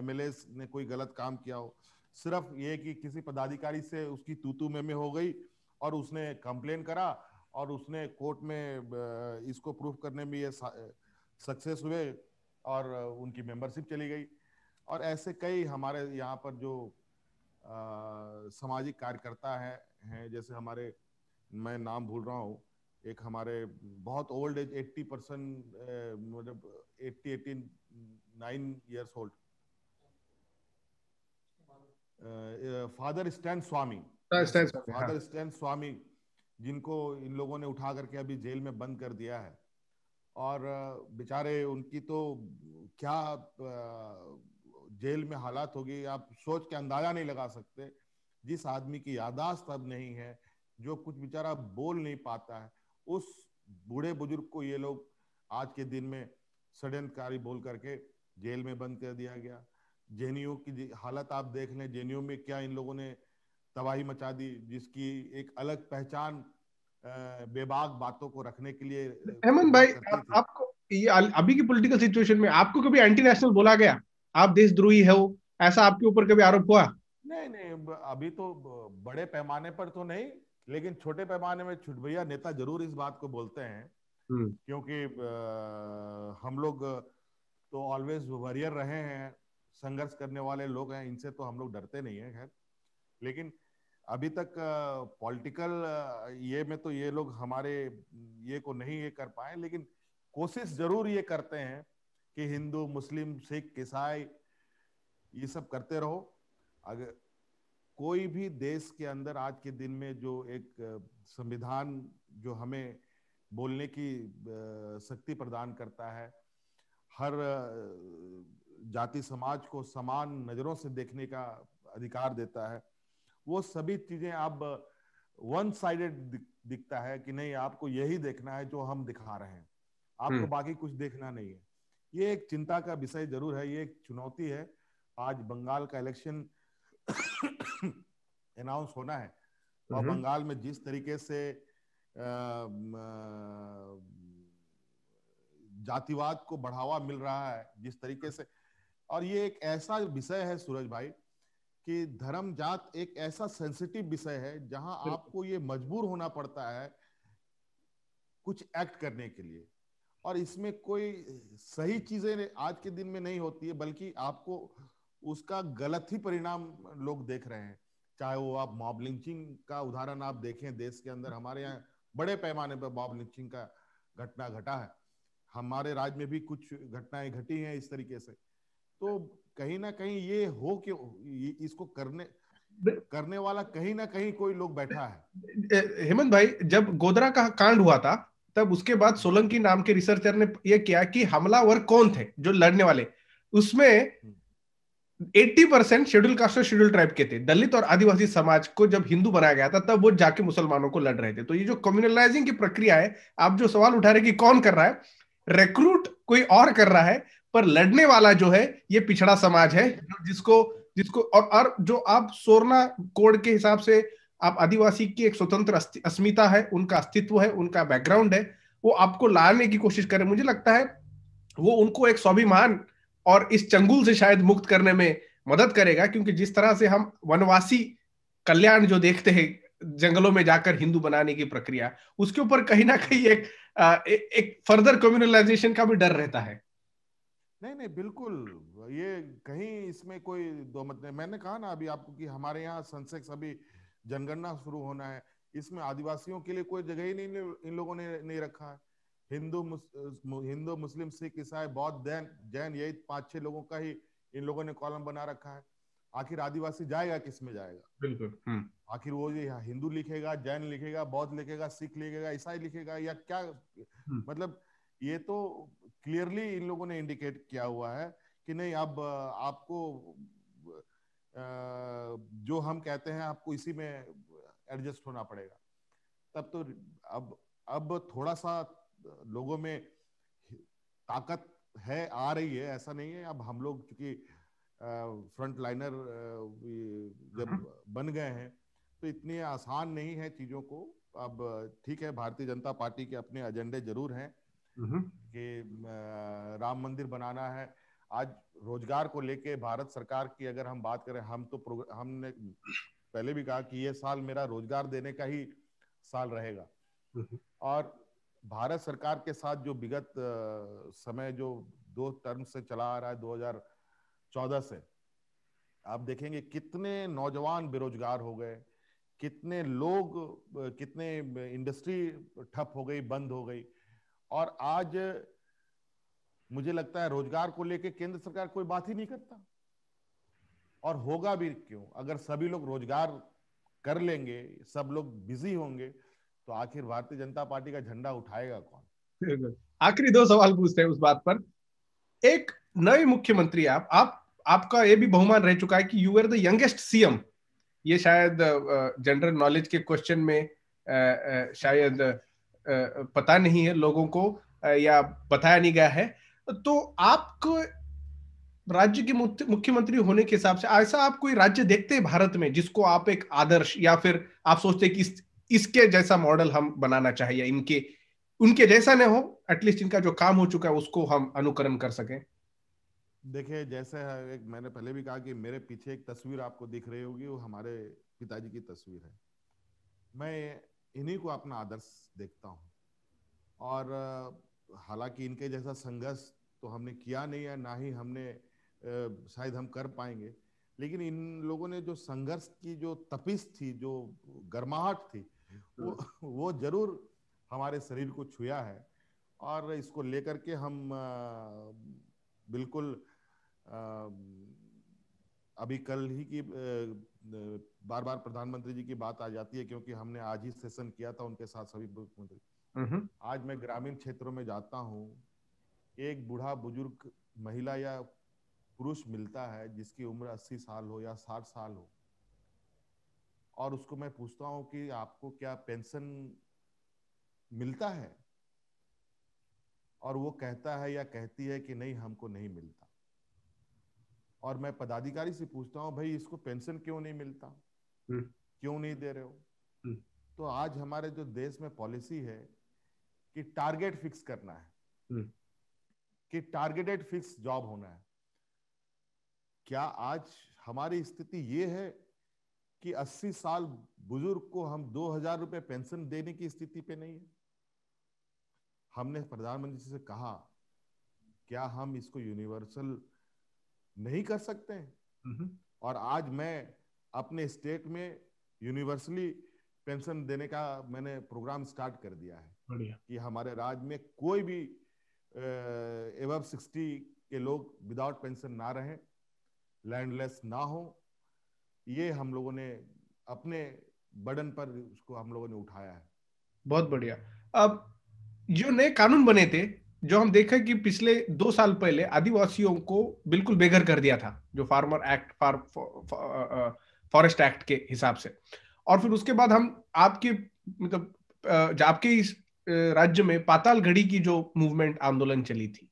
एम ने कोई गलत काम किया हो सिर्फ ये कि किसी पदाधिकारी से उसकी तूतू में में हो गई और उसने कंप्लेन करा और उसने कोर्ट में इसको प्रूफ करने में ये सक्सेस हुए और उनकी मेंबरशिप चली गई और ऐसे कई हमारे यहाँ पर जो सामाजिक कार्यकर्ता हैं हैं जैसे हमारे मैं नाम भूल रहा हूँ एक हमारे बहुत ओल्ड एज एट्टी परसेंट मतलब eighty eighty nine years old father Stan Swamy father Stan Swamy जिनको इन लोगों ने उठा करके अभी जेल में बंद कर दिया है और बेचारे उनकी तो क्या जेल में हालात होगी आप सोच के अंदाजा नहीं लगा सकते जिस आदमी की यादाश्त अब नहीं है जो कुछ बेचारा बोल नहीं पाता है उस बूढ़े बुजुर्ग को ये लोग आज के दिन में सडनकारी बोल करके जेल में बंद कर दिया गया जेनियों की हालत आप देख लें जेनियों में क्या इन लोगों ने तबाही मचा दी जिसकी एक अलग पहचान बेबाक बातों को रखने के लिए अहमद भाई आपको ये अभी की पॉलिटिकल सिचुएशन में आपको कभी एंटी नेशनल बोला गया आप देशद्रोही है वो ऐसा आपके ऊपर कभी आरोप हुआ नहीं नहीं अभी तो बड़े पैमाने पर तो नहीं लेकिन छोटे पैमाने में छुटभैया नेता जरूर इस बात को बोलते हैं हम्म। क्योंकि हम लोग तो ऑलवेज वॉरियर रहे हैं संघर्ष करने वाले लोग हैं इनसे तो हम लोग डरते नहीं है खैर लेकिन अभी तक पॉलिटिकल ये में तो ये लोग हमारे ये को नहीं ये कर पाए लेकिन कोशिश जरूर ये करते हैं कि हिंदू मुस्लिम सिख ईसाई ये सब करते रहो अगर कोई भी देश के अंदर आज के दिन में जो एक संविधान जो हमें बोलने की शक्ति प्रदान करता है हर जाति समाज को समान नजरों से देखने का अधिकार देता है वो सभी चीजें अब वन साइडेड दिखता है कि नहीं आपको यही देखना है जो हम दिखा रहे हैं आपको हम्म। बाकी कुछ देखना नहीं है ये एक चिंता का विषय जरूर है ये एक चुनौती है आज बंगाल का इलेक्शन अनाउंस होना है और हम्म। बंगाल में जिस तरीके से जातिवाद को बढ़ावा मिल रहा है जिस तरीके से और ये एक ऐसा विषय है सूरज भाई कि धर्म जात एक ऐसा सेंसिटिव विषय है जहां आपको ये मजबूर होना पड़ता है कुछ एक्ट करने के लिए और इसमें कोई सही चीजें आज के दिन में नहीं होती है बल्कि आपको उसका गलत ही परिणाम लोग देख रहे हैं चाहे वो आप मॉब लिंचिंग का उदाहरण आप देखें देश के अंदर हमारे यहाँ बड़े पैमाने पर मॉब लिंचिंग का घटना घटा है हमारे राज्य में भी कुछ घटनाएं घटी हैं इस तरीके से तो कहीं ना कहीं ये हो कि इसको करने करने वाला कहीं ना कहीं कोई लोग बैठा है हेमंत भाई जब गोदरा का कांड हुआ था तब उसके बाद सोलंकी नाम के रिसर्चर ने यह किया कि हमलावर कौन थे जो लड़ने वाले उसमें 80 परसेंट शेड्यूल कास्ट और शेड्यूल ट्राइब के थे दलित और आदिवासी समाज को जब हिंदू बनाया गया था तब वो जाके मुसलमानों को लड़ रहे थे तो ये जो कम्युनलाइजिंग की प्रक्रिया है आप जो सवाल उठा रहे कि कौन कर रहा है रिक्रूट कोई और कर रहा है पर लड़ने वाला जो है ये पिछड़ा समाज है जिसको जिसको और, और जो आप सोरना कोड के हिसाब से आप आदिवासी की एक स्वतंत्र अस्मिता है उनका अस्तित्व है उनका बैकग्राउंड है वो आपको लाने की कोशिश करें मुझे लगता है वो उनको एक स्वाभिमान और इस चंगुल से शायद मुक्त करने में मदद करेगा क्योंकि जिस तरह से हम वनवासी कल्याण जो देखते हैं जंगलों में जाकर हिंदू बनाने की प्रक्रिया उसके ऊपर कहीं ना कहीं एक एक फर्दर कम्युनलाइजेशन का भी डर रहता है नहीं नहीं बिल्कुल ये कहीं इसमें कोई दो मत नहीं मैंने कहा ना अभी आपको कि हमारे यहाँ सेंसेक्स अभी जनगणना शुरू होना है इसमें आदिवासियों के लिए कोई जगह ही नहीं इन लोगों ने नहीं रखा है हिंदू मुस, हिंदू मुस्लिम सिख ईसाई बौद्ध जैन जैन यही पांच छह लोगों का ही इन लोगों ने कॉलम बना रखा है आखिर आदिवासी जाएगा किस में जाएगा बिल्कुल हम्म। आखिर वो ये हाँ, हिंदू लिखेगा जैन लिखेगा बौद्ध लिखेगा सिख लिखेगा ईसाई लिखेगा या क्या हम्म। मतलब ये तो क्लियरली इन लोगों ने इंडिकेट किया हुआ है कि नहीं अब आपको जो हम कहते हैं आपको इसी में एडजस्ट होना पड़ेगा तब तो अब अब थोड़ा सा लोगों में ताकत है आ रही है ऐसा नहीं है अब हम लोग चूंकि फ्रंट लाइनर जब हम्म। बन गए हैं तो इतनी आसान नहीं है चीजों को अब ठीक है भारतीय जनता पार्टी के अपने एजेंडे जरूर हैं हम्म। कि राम मंदिर बनाना है आज रोजगार को लेके भारत सरकार की अगर हम बात करें हम तो हमने पहले भी कहा कि ये साल मेरा रोजगार देने का ही साल रहेगा हम्म। और भारत सरकार के साथ जो विगत समय जो दो टर्म से चला आ रहा है 2014 से आप देखेंगे कितने नौजवान बेरोजगार हो गए कितने लोग कितने इंडस्ट्री ठप हो गई बंद हो गई और आज मुझे लगता है रोजगार को लेके केंद्र सरकार कोई बात ही नहीं करता और होगा भी क्यों अगर सभी लोग रोजगार कर लेंगे सब लोग बिजी होंगे तो आखिर भारतीय जनता पार्टी का झंडा उठाएगा कौन आखिरी दो सवाल पूछते हैं उस बात पर एक नए मुख्यमंत्री आप आप आपका ये भी बहुमान रह चुका है कि you are the youngest CM ये शायद जनरल नॉलेज के क्वेश्चन में शायद पता नहीं है लोगों को या बताया नहीं गया है तो आपको राज्य के मुख्यमंत्री होने के हिसाब से ऐसा आप कोई राज्य देखते हैं भारत में जिसको आप एक आदर्श या फिर आप सोचते हैं कि इस, इसके जैसा मॉडल हम बनाना चाहिए इनके उनके जैसा न हो एटलीस्ट इनका जो काम हो चुका है उसको हम अनुकरण कर सकें देखिए जैसे एक मैंने पहले भी कहा कि मेरे पीछे एक तस्वीर आपको दिख रही होगी वो हमारे पिताजी की तस्वीर है मैं इन्हीं को अपना आदर्श देखता हूँ और हालांकि इनके जैसा संघर्ष तो हमने किया नहीं है ना ही हमने शायद हम कर पाएंगे लेकिन इन लोगों ने जो संघर्ष की जो तपिश थी जो गर्माहट थी वो हम्म। वो जरूर हमारे शरीर को छुया है और इसको लेकर के हम बिल्कुल अभी कल ही की बार बार प्रधानमंत्री जी की बात आ जाती है क्योंकि हमने आज ही सेशन किया था उनके साथ सभी मुख्यमंत्री आज मैं ग्रामीण क्षेत्रों में जाता हूँ एक बूढ़ा बुजुर्ग महिला या पुरुष मिलता है जिसकी उम्र अस्सी साल हो या साठ साल हो और उसको मैं पूछता हूँ कि आपको क्या पेंशन मिलता है और वो कहता है या कहती है कि नहीं हमको नहीं मिलता और मैं पदाधिकारी से पूछता हूँ भाई इसको पेंशन क्यों नहीं मिलता हम्म। क्यों नहीं दे रहे हो हम्म। तो आज हमारे जो देश में पॉलिसी है कि टारगेट फिक्स करना है हम्म। कि टारगेटेड फिक्स जॉब होना है क्या आज हमारी स्थिति ये है कि 80 साल बुजुर्ग को हम दो हजार रुपए पेंशन देने की स्थिति पे नहीं है हमने प्रधानमंत्री से कहा क्या हम इसको यूनिवर्सल नहीं कर सकते हैं और आज मैं अपने स्टेट में यूनिवर्सली पेंशन देने का मैंने प्रोग्राम स्टार्ट कर दिया है कि हमारे राज्य में कोई भी एवब सिक्सटी के लोग विदाउट पेंशन ना रहे लैंडलेस ना हो ये हम लोगों ने अपने बर्डन पर उसको हम लोगों ने उठाया है बहुत बढ़िया अब जो नए कानून बने थे जो हम देखा कि पिछले दो साल पहले आदिवासियों को बिल्कुल बेघर कर दिया था जो farmer act far, forest act के हिसाब से और फिर उसके बाद हम आपके मतलब आपके इस राज्य में पाताल घड़ी की जो मूवमेंट आंदोलन चली थी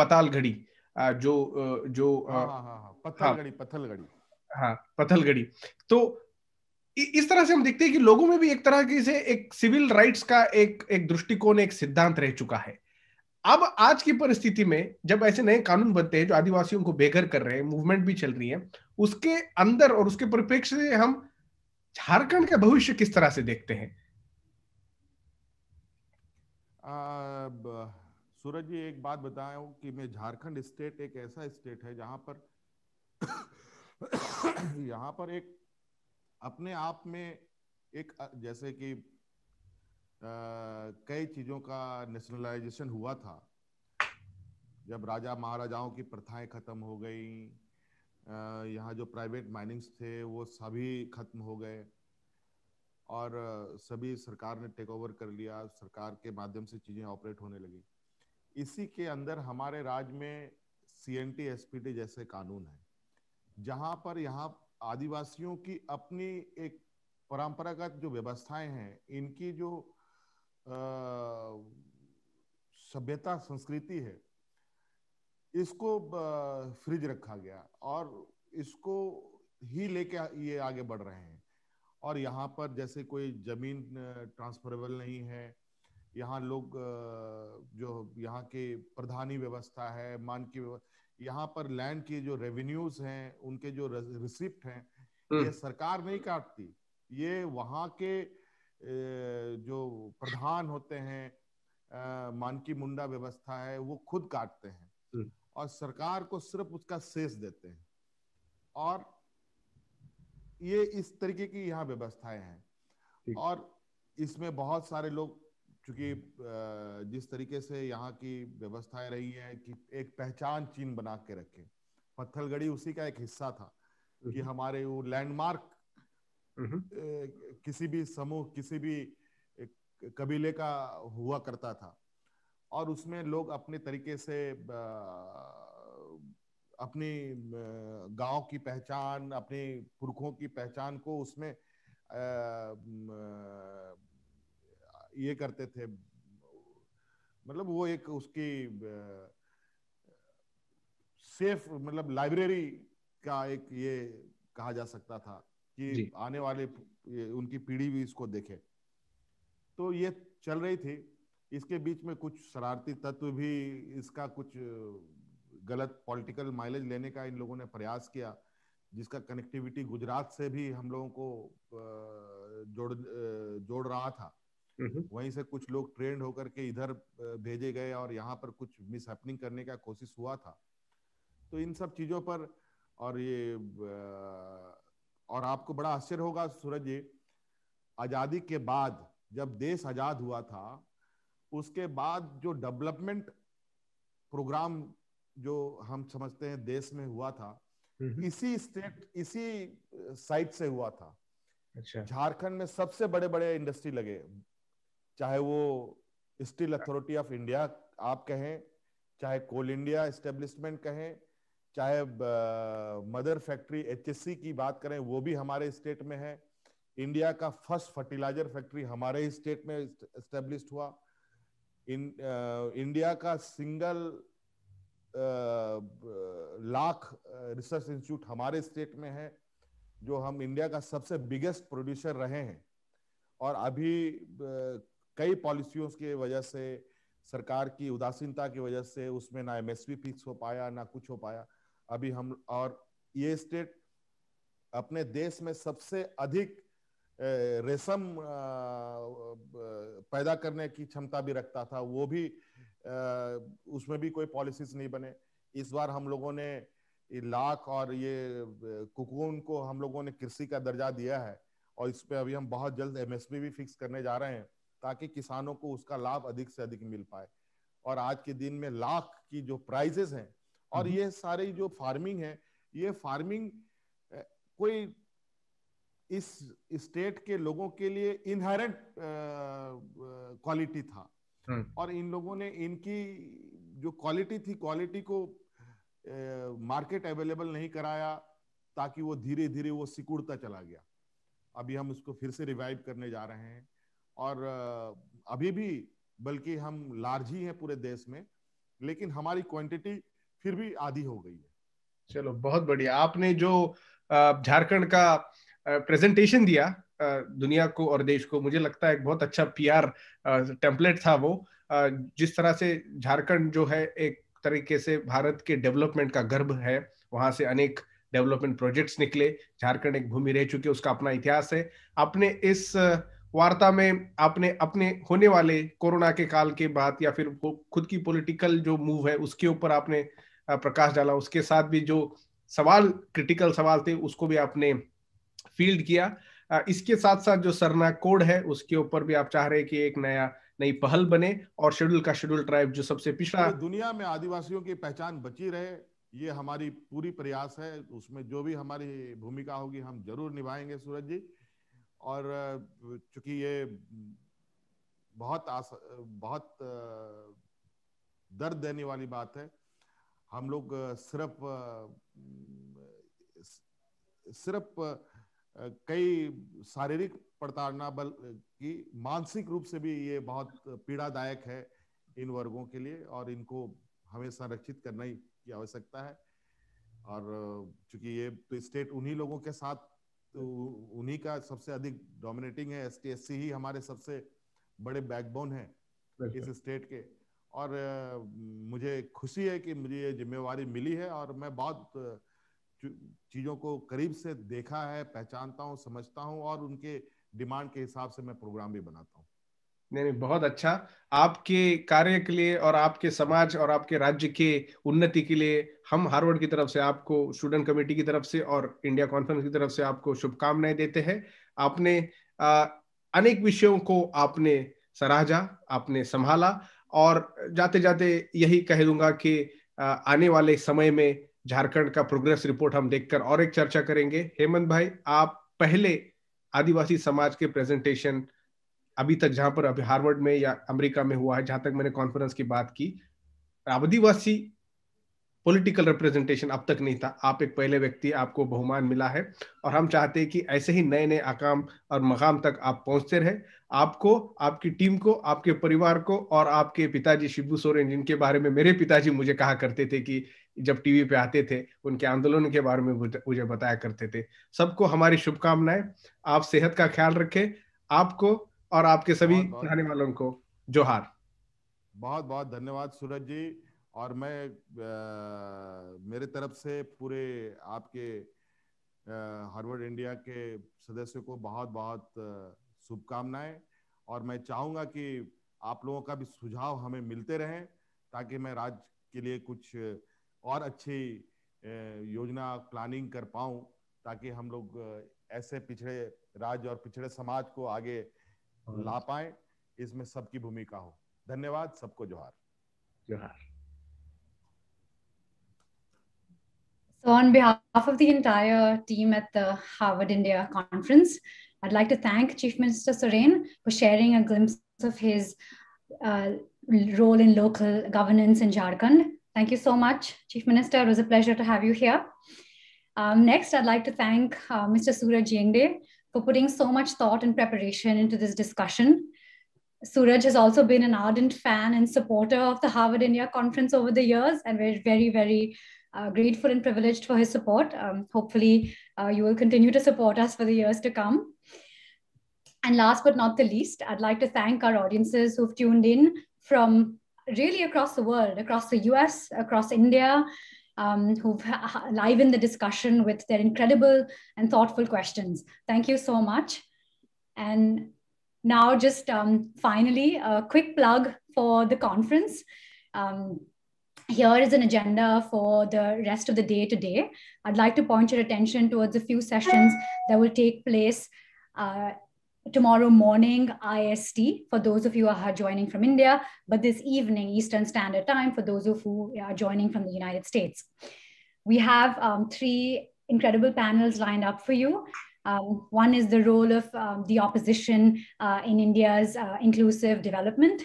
पताल घड़ी जो जो हाँ, हाँ, हाँ, पथल घड़ी पथल घड़ी हाँ पथल घड़ी तो इस तरह से हम देखते हैं कि लोगों में भी एक तरह की से एक सिविल राइट्स का एक एक दृष्टिकोण एक सिद्धांत रह चुका है अब आज की परिस्थिति में जब ऐसे नए कानून बनते हैं जो आदिवासियों को बेघर कर रहे हैं मूवमेंट भी चल रही है उसके अंदर और उसके परिप्रेक्ष्य से हम झारखंड का भविष्य किस तरह से देखते हैं सूरज जी एक बात बताया कि मैं झारखंड स्टेट एक ऐसा स्टेट है जहां पर यहां पर एक अपने आप में एक जैसे कि कई चीज़ों का नेशनलाइजेशन हुआ था जब राजा महाराजाओं की प्रथाएं खत्म हो गई यहाँ जो प्राइवेट माइनिंग्स थे वो सभी खत्म हो गए और सभी सरकार ने टेक ओवर कर लिया सरकार के माध्यम से चीज़ें ऑपरेट होने लगी इसी के अंदर हमारे राज्य में C N T S P T जैसे कानून है जहां पर यहाँ आदिवासियों की अपनी एक परंपरागत जो व्यवस्थाएं हैं इनकी जो सभ्यता संस्कृति है इसको फ्रिज रखा गया और इसको ही लेके ये आगे बढ़ रहे हैं और यहाँ पर जैसे कोई जमीन ट्रांसफरेबल नहीं है यहाँ लोग जो यहाँ के प्रधानी व्यवस्था है मान की यहाँ पर लैंड के जो रेवेन्यूज हैं उनके जो रिसिप्ट हैं ये हम्म। सरकार नहीं काटती ये वहाँ के जो प्रधान होते हैं मानकी मुंडा व्यवस्था है वो खुद काटते हैं हम्म। और सरकार को सिर्फ उसका शेष देते हैं और ये इस तरीके की यहाँ व्यवस्थाएं हैं और इसमें बहुत सारे लोग चूंकि जिस तरीके से यहाँ की व्यवस्थाएं रही है कि एक पहचान चीन बना के रखे पत्थलगढ़ी उसी का एक हिस्सा था कि हम्म। हमारे वो लैंडमार्क हम्म। किसी भी समूह किसी भी कबीले का हुआ करता था और उसमें लोग अपने तरीके से अपने गांव की पहचान अपने पुरखों की पहचान को उसमें ये करते थे मतलब वो एक उसकी सेफ मतलब लाइब्रेरी का एक ये कहा जा सकता था कि आने वाले उनकी पीढ़ी भी इसको देखे तो ये चल रही थी इसके बीच में कुछ शरारती तत्व भी इसका कुछ गलत पॉलिटिकल माइलेज लेने का इन लोगों ने प्रयास किया जिसका कनेक्टिविटी गुजरात से भी हम लोगों को जोड़ जोड़ रहा था हम्म। वहीं से कुछ लोग ट्रेंड होकर के इधर भेजे गए और यहाँ पर कुछ मिस करने का कोशिश हुआ था तो इन सब चीजों पर और ये और आपको बड़ा आश्चर्य होगा सूरज जी आजादी के बाद जब देश आजाद हुआ था उसके बाद जो डेवलपमेंट प्रोग्राम जो हम समझते हैं देश में हुआ था इसी स्टेट इसी साइट से हुआ था अच्छा झारखंड में सबसे बड़े बड़े इंडस्ट्री लगे चाहे वो स्टील अथॉरिटी ऑफ इंडिया आप कहें चाहे कोल इंडिया स्टेब्लिशमेंट कहें चाहे मदर फैक्ट्री एचएससी की बात करें वो भी हमारे स्टेट में है इंडिया का फर्स्ट फर्टिलाइजर फैक्ट्री हमारे ही स्टेट में स्टेब्लिश हुआ इन इंडिया का सिंगल लाख रिसर्च इंस्टीट्यूट हमारे स्टेट में है जो हम इंडिया का सबसे बिगेस्ट प्रोड्यूसर रहे हैं और अभी कई पॉलिसियों की वजह से सरकार की उदासीनता की वजह से उसमें ना एमएसपी फिक्स हो पाया ना कुछ हो पाया अभी हम और ये स्टेट अपने देश में सबसे अधिक रेशम पैदा करने की क्षमता भी रखता था वो भी उसमें भी कोई पॉलिसीज नहीं बने इस बार हम लोगों ने लाख और ये कुकून को हम लोगों ने कृषि का दर्जा दिया है और इस पर अभी हम बहुत जल्द एमएसपी भी फिक्स करने जा रहे हैं ताकि किसानों को उसका लाभ अधिक से अधिक मिल पाए और आज के दिन में लाख की जो प्राइजेस हैं और हम्म। ये सारे जो फार्मिंग है ये फार्मिंग कोई इस स्टेट के लोगों के लिए इनहेरेंट क्वालिटी था हम्म। और इन लोगों ने इनकी जो क्वालिटी थी क्वालिटी को मार्केट अवेलेबल नहीं कराया ताकि वो धीरे धीरे वो सिकुड़ता चला गया अभी हम उसको फिर से रिवाइव करने जा रहे हैं और अभी भी बल्कि हम लार्ज ही हैं पूरे देश में लेकिन हमारी क्वांटिटी फिर भी आधी हो गई है चलो बहुत बढ़िया आपने जो झारखंड का प्रेजेंटेशन दिया दुनिया को और देश को मुझे लगता है बहुत अच्छा पीआर टेम्पलेट था वो जिस तरह से झारखंड जो है एक तरीके से भारत के डेवलपमेंट का गर्भ है वहां से अनेक डेवलपमेंट प्रोजेक्ट्स निकले झारखंड एक भूमि रह चुकी है उसका अपना इतिहास है आपने इस वार्ता में आपने अपने होने वाले कोरोना के काल के बाद या फिर खुद की पॉलिटिकल जो मूव है उसके ऊपर आपने प्रकाश डाला उसके साथ भी जो सवाल क्रिटिकल सवाल थे उसको भी आपने फील्ड किया इसके साथ साथ जो सरना कोड है उसके ऊपर भी आप चाह रहे कि एक नया नई पहल बने और शेड्यूल का शेड्यूल ट्राइब जो सबसे पिछड़ा तो दुनिया में आदिवासियों की पहचान बची रहे ये हमारी पूरी प्रयास है उसमें जो भी हमारी भूमिका होगी हम जरूर निभाएंगे सूरज जी और चूंकि ये बहुत आस, बहुत दर्द देने वाली बात है हम लोग सिर्फ सिर्फ कई शारीरिक प्रताड़ना बल की मानसिक रूप से भी ये बहुत पीड़ादायक है इन वर्गों के लिए और इनको हमें संरक्षित करने की आवश्यकता है और चूंकि ये तो स्टेट उन्हीं लोगों के साथ तो उन्हीं का सबसे अधिक डोमिनेटिंग है एस ही हमारे सबसे बड़े बैकबोन है इस स्टेट के और मुझे खुशी है कि मुझे ये जिम्मेवारी मिली है और मैं बहुत चीज़ों को करीब से देखा है पहचानता हूँ समझता हूँ और उनके डिमांड के हिसाब से मैं प्रोग्राम भी बनाता हूँ नहीं नहीं बहुत अच्छा आपके कार्य के लिए और आपके समाज और आपके राज्य के उन्नति के लिए हम हार्वर्ड की तरफ से आपको स्टूडेंट कमेटी की तरफ से और इंडिया कॉन्फ्रेंस की तरफ से आपको शुभकामनाएं देते हैं आपने अनेक विषयों को आपने सराहा आपने संभाला और जाते जाते यही कह दूंगा कि आने वाले समय में झारखंड का प्रोग्रेस रिपोर्ट हम देखकर और एक चर्चा करेंगे हेमंत भाई आप पहले आदिवासी समाज के प्रेजेंटेशन अभी तक जहां पर अभी हार्वर्ड में या अमेरिका में हुआ है जहां तक मैंने कॉन्फ्रेंस की बात की आदिवासी पॉलिटिकल रिप्रेजेंटेशन अब तक नहीं था आप एक पहले व्यक्ति आपको बहुमान मिला है और हम चाहते हैं कि ऐसे ही नए नए आकाम और मकाम तक आप पहुंचते रहे आपको आपकी टीम को आपके परिवार को और आपके पिताजी शिबू सोरेन जिनके बारे में मेरे पिताजी मुझे कहा करते थे कि जब टीवी पे आते थे उनके आंदोलन के बारे में मुझे बताया करते थे सबको हमारी शुभकामनाएं आप सेहत का ख्याल रखें आपको और आपके सभी चाहने वालों को जोहार बहुत बहुत धन्यवाद सूरज जी और मैं आ, मेरे तरफ से पूरे आपके हार्वर्ड इंडिया के सदस्यों को बहुत बहुत शुभकामनाएं और मैं चाहूँगा कि आप लोगों का भी सुझाव हमें मिलते रहें ताकि मैं राज्य के लिए कुछ और अच्छी योजना प्लानिंग कर पाऊँ ताकि हम लोग ऐसे पिछड़े राज्य और पिछड़े समाज को आगे हम्म। ला पाए इसमें सबकी भूमिका हो धन्यवाद सबको जोहार जोहार So, on behalf of the entire team at the Harvard India Conference, I'd like to thank Chief Minister Soren for sharing a glimpse of his uh, role in local governance in Jharkhand. Thank you so much, Chief Minister. It was a pleasure to have you here. Um, next, I'd like to thank uh, Mr. Suraj Yengde for putting so much thought and preparation into this discussion. Suraj has also been an ardent fan and supporter of the Harvard India Conference over the years, and we're very, very uh, grateful and privileged for his support. Um, hopefully, uh, you will continue to support us for the years to come. And last but not the least, I'd like to thank our audiences who've tuned in from really across the world, across the US, across India, um, who've livened the discussion with their incredible and thoughtful questions. Thank you so much. And now just um, finally, a quick plug for the conference. Um, here is an agenda for the rest of the day today. I'd like to point your attention towards a few sessions that will take place uh, tomorrow morning IST for those of you who are joining from India, but this evening Eastern Standard Time for those of who are joining from the United States. We have um, three incredible panels lined up for you. Um, one is the role of um, the opposition uh, in India's uh, inclusive development.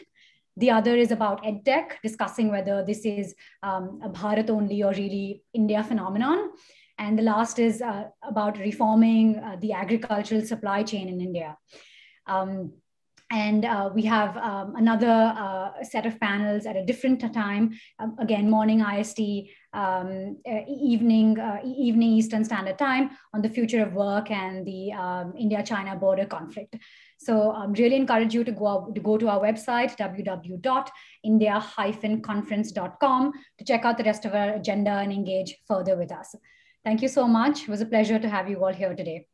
The other is about EdTech, discussing whether this is um, a Bharat only or really India phenomenon. And the last is uh, about reforming uh, the agricultural supply chain in India. Um, and uh, we have um, another uh, set of panels at a different time, um, again, morning IST, um, uh, evening, uh, evening Eastern Standard Time on the future of work and the um, India-China border conflict. So i um, really encourage you to go, out, to go to our website, www.india-conference.com to check out the rest of our agenda and engage further with us. Thank you so much. It was a pleasure to have you all here today.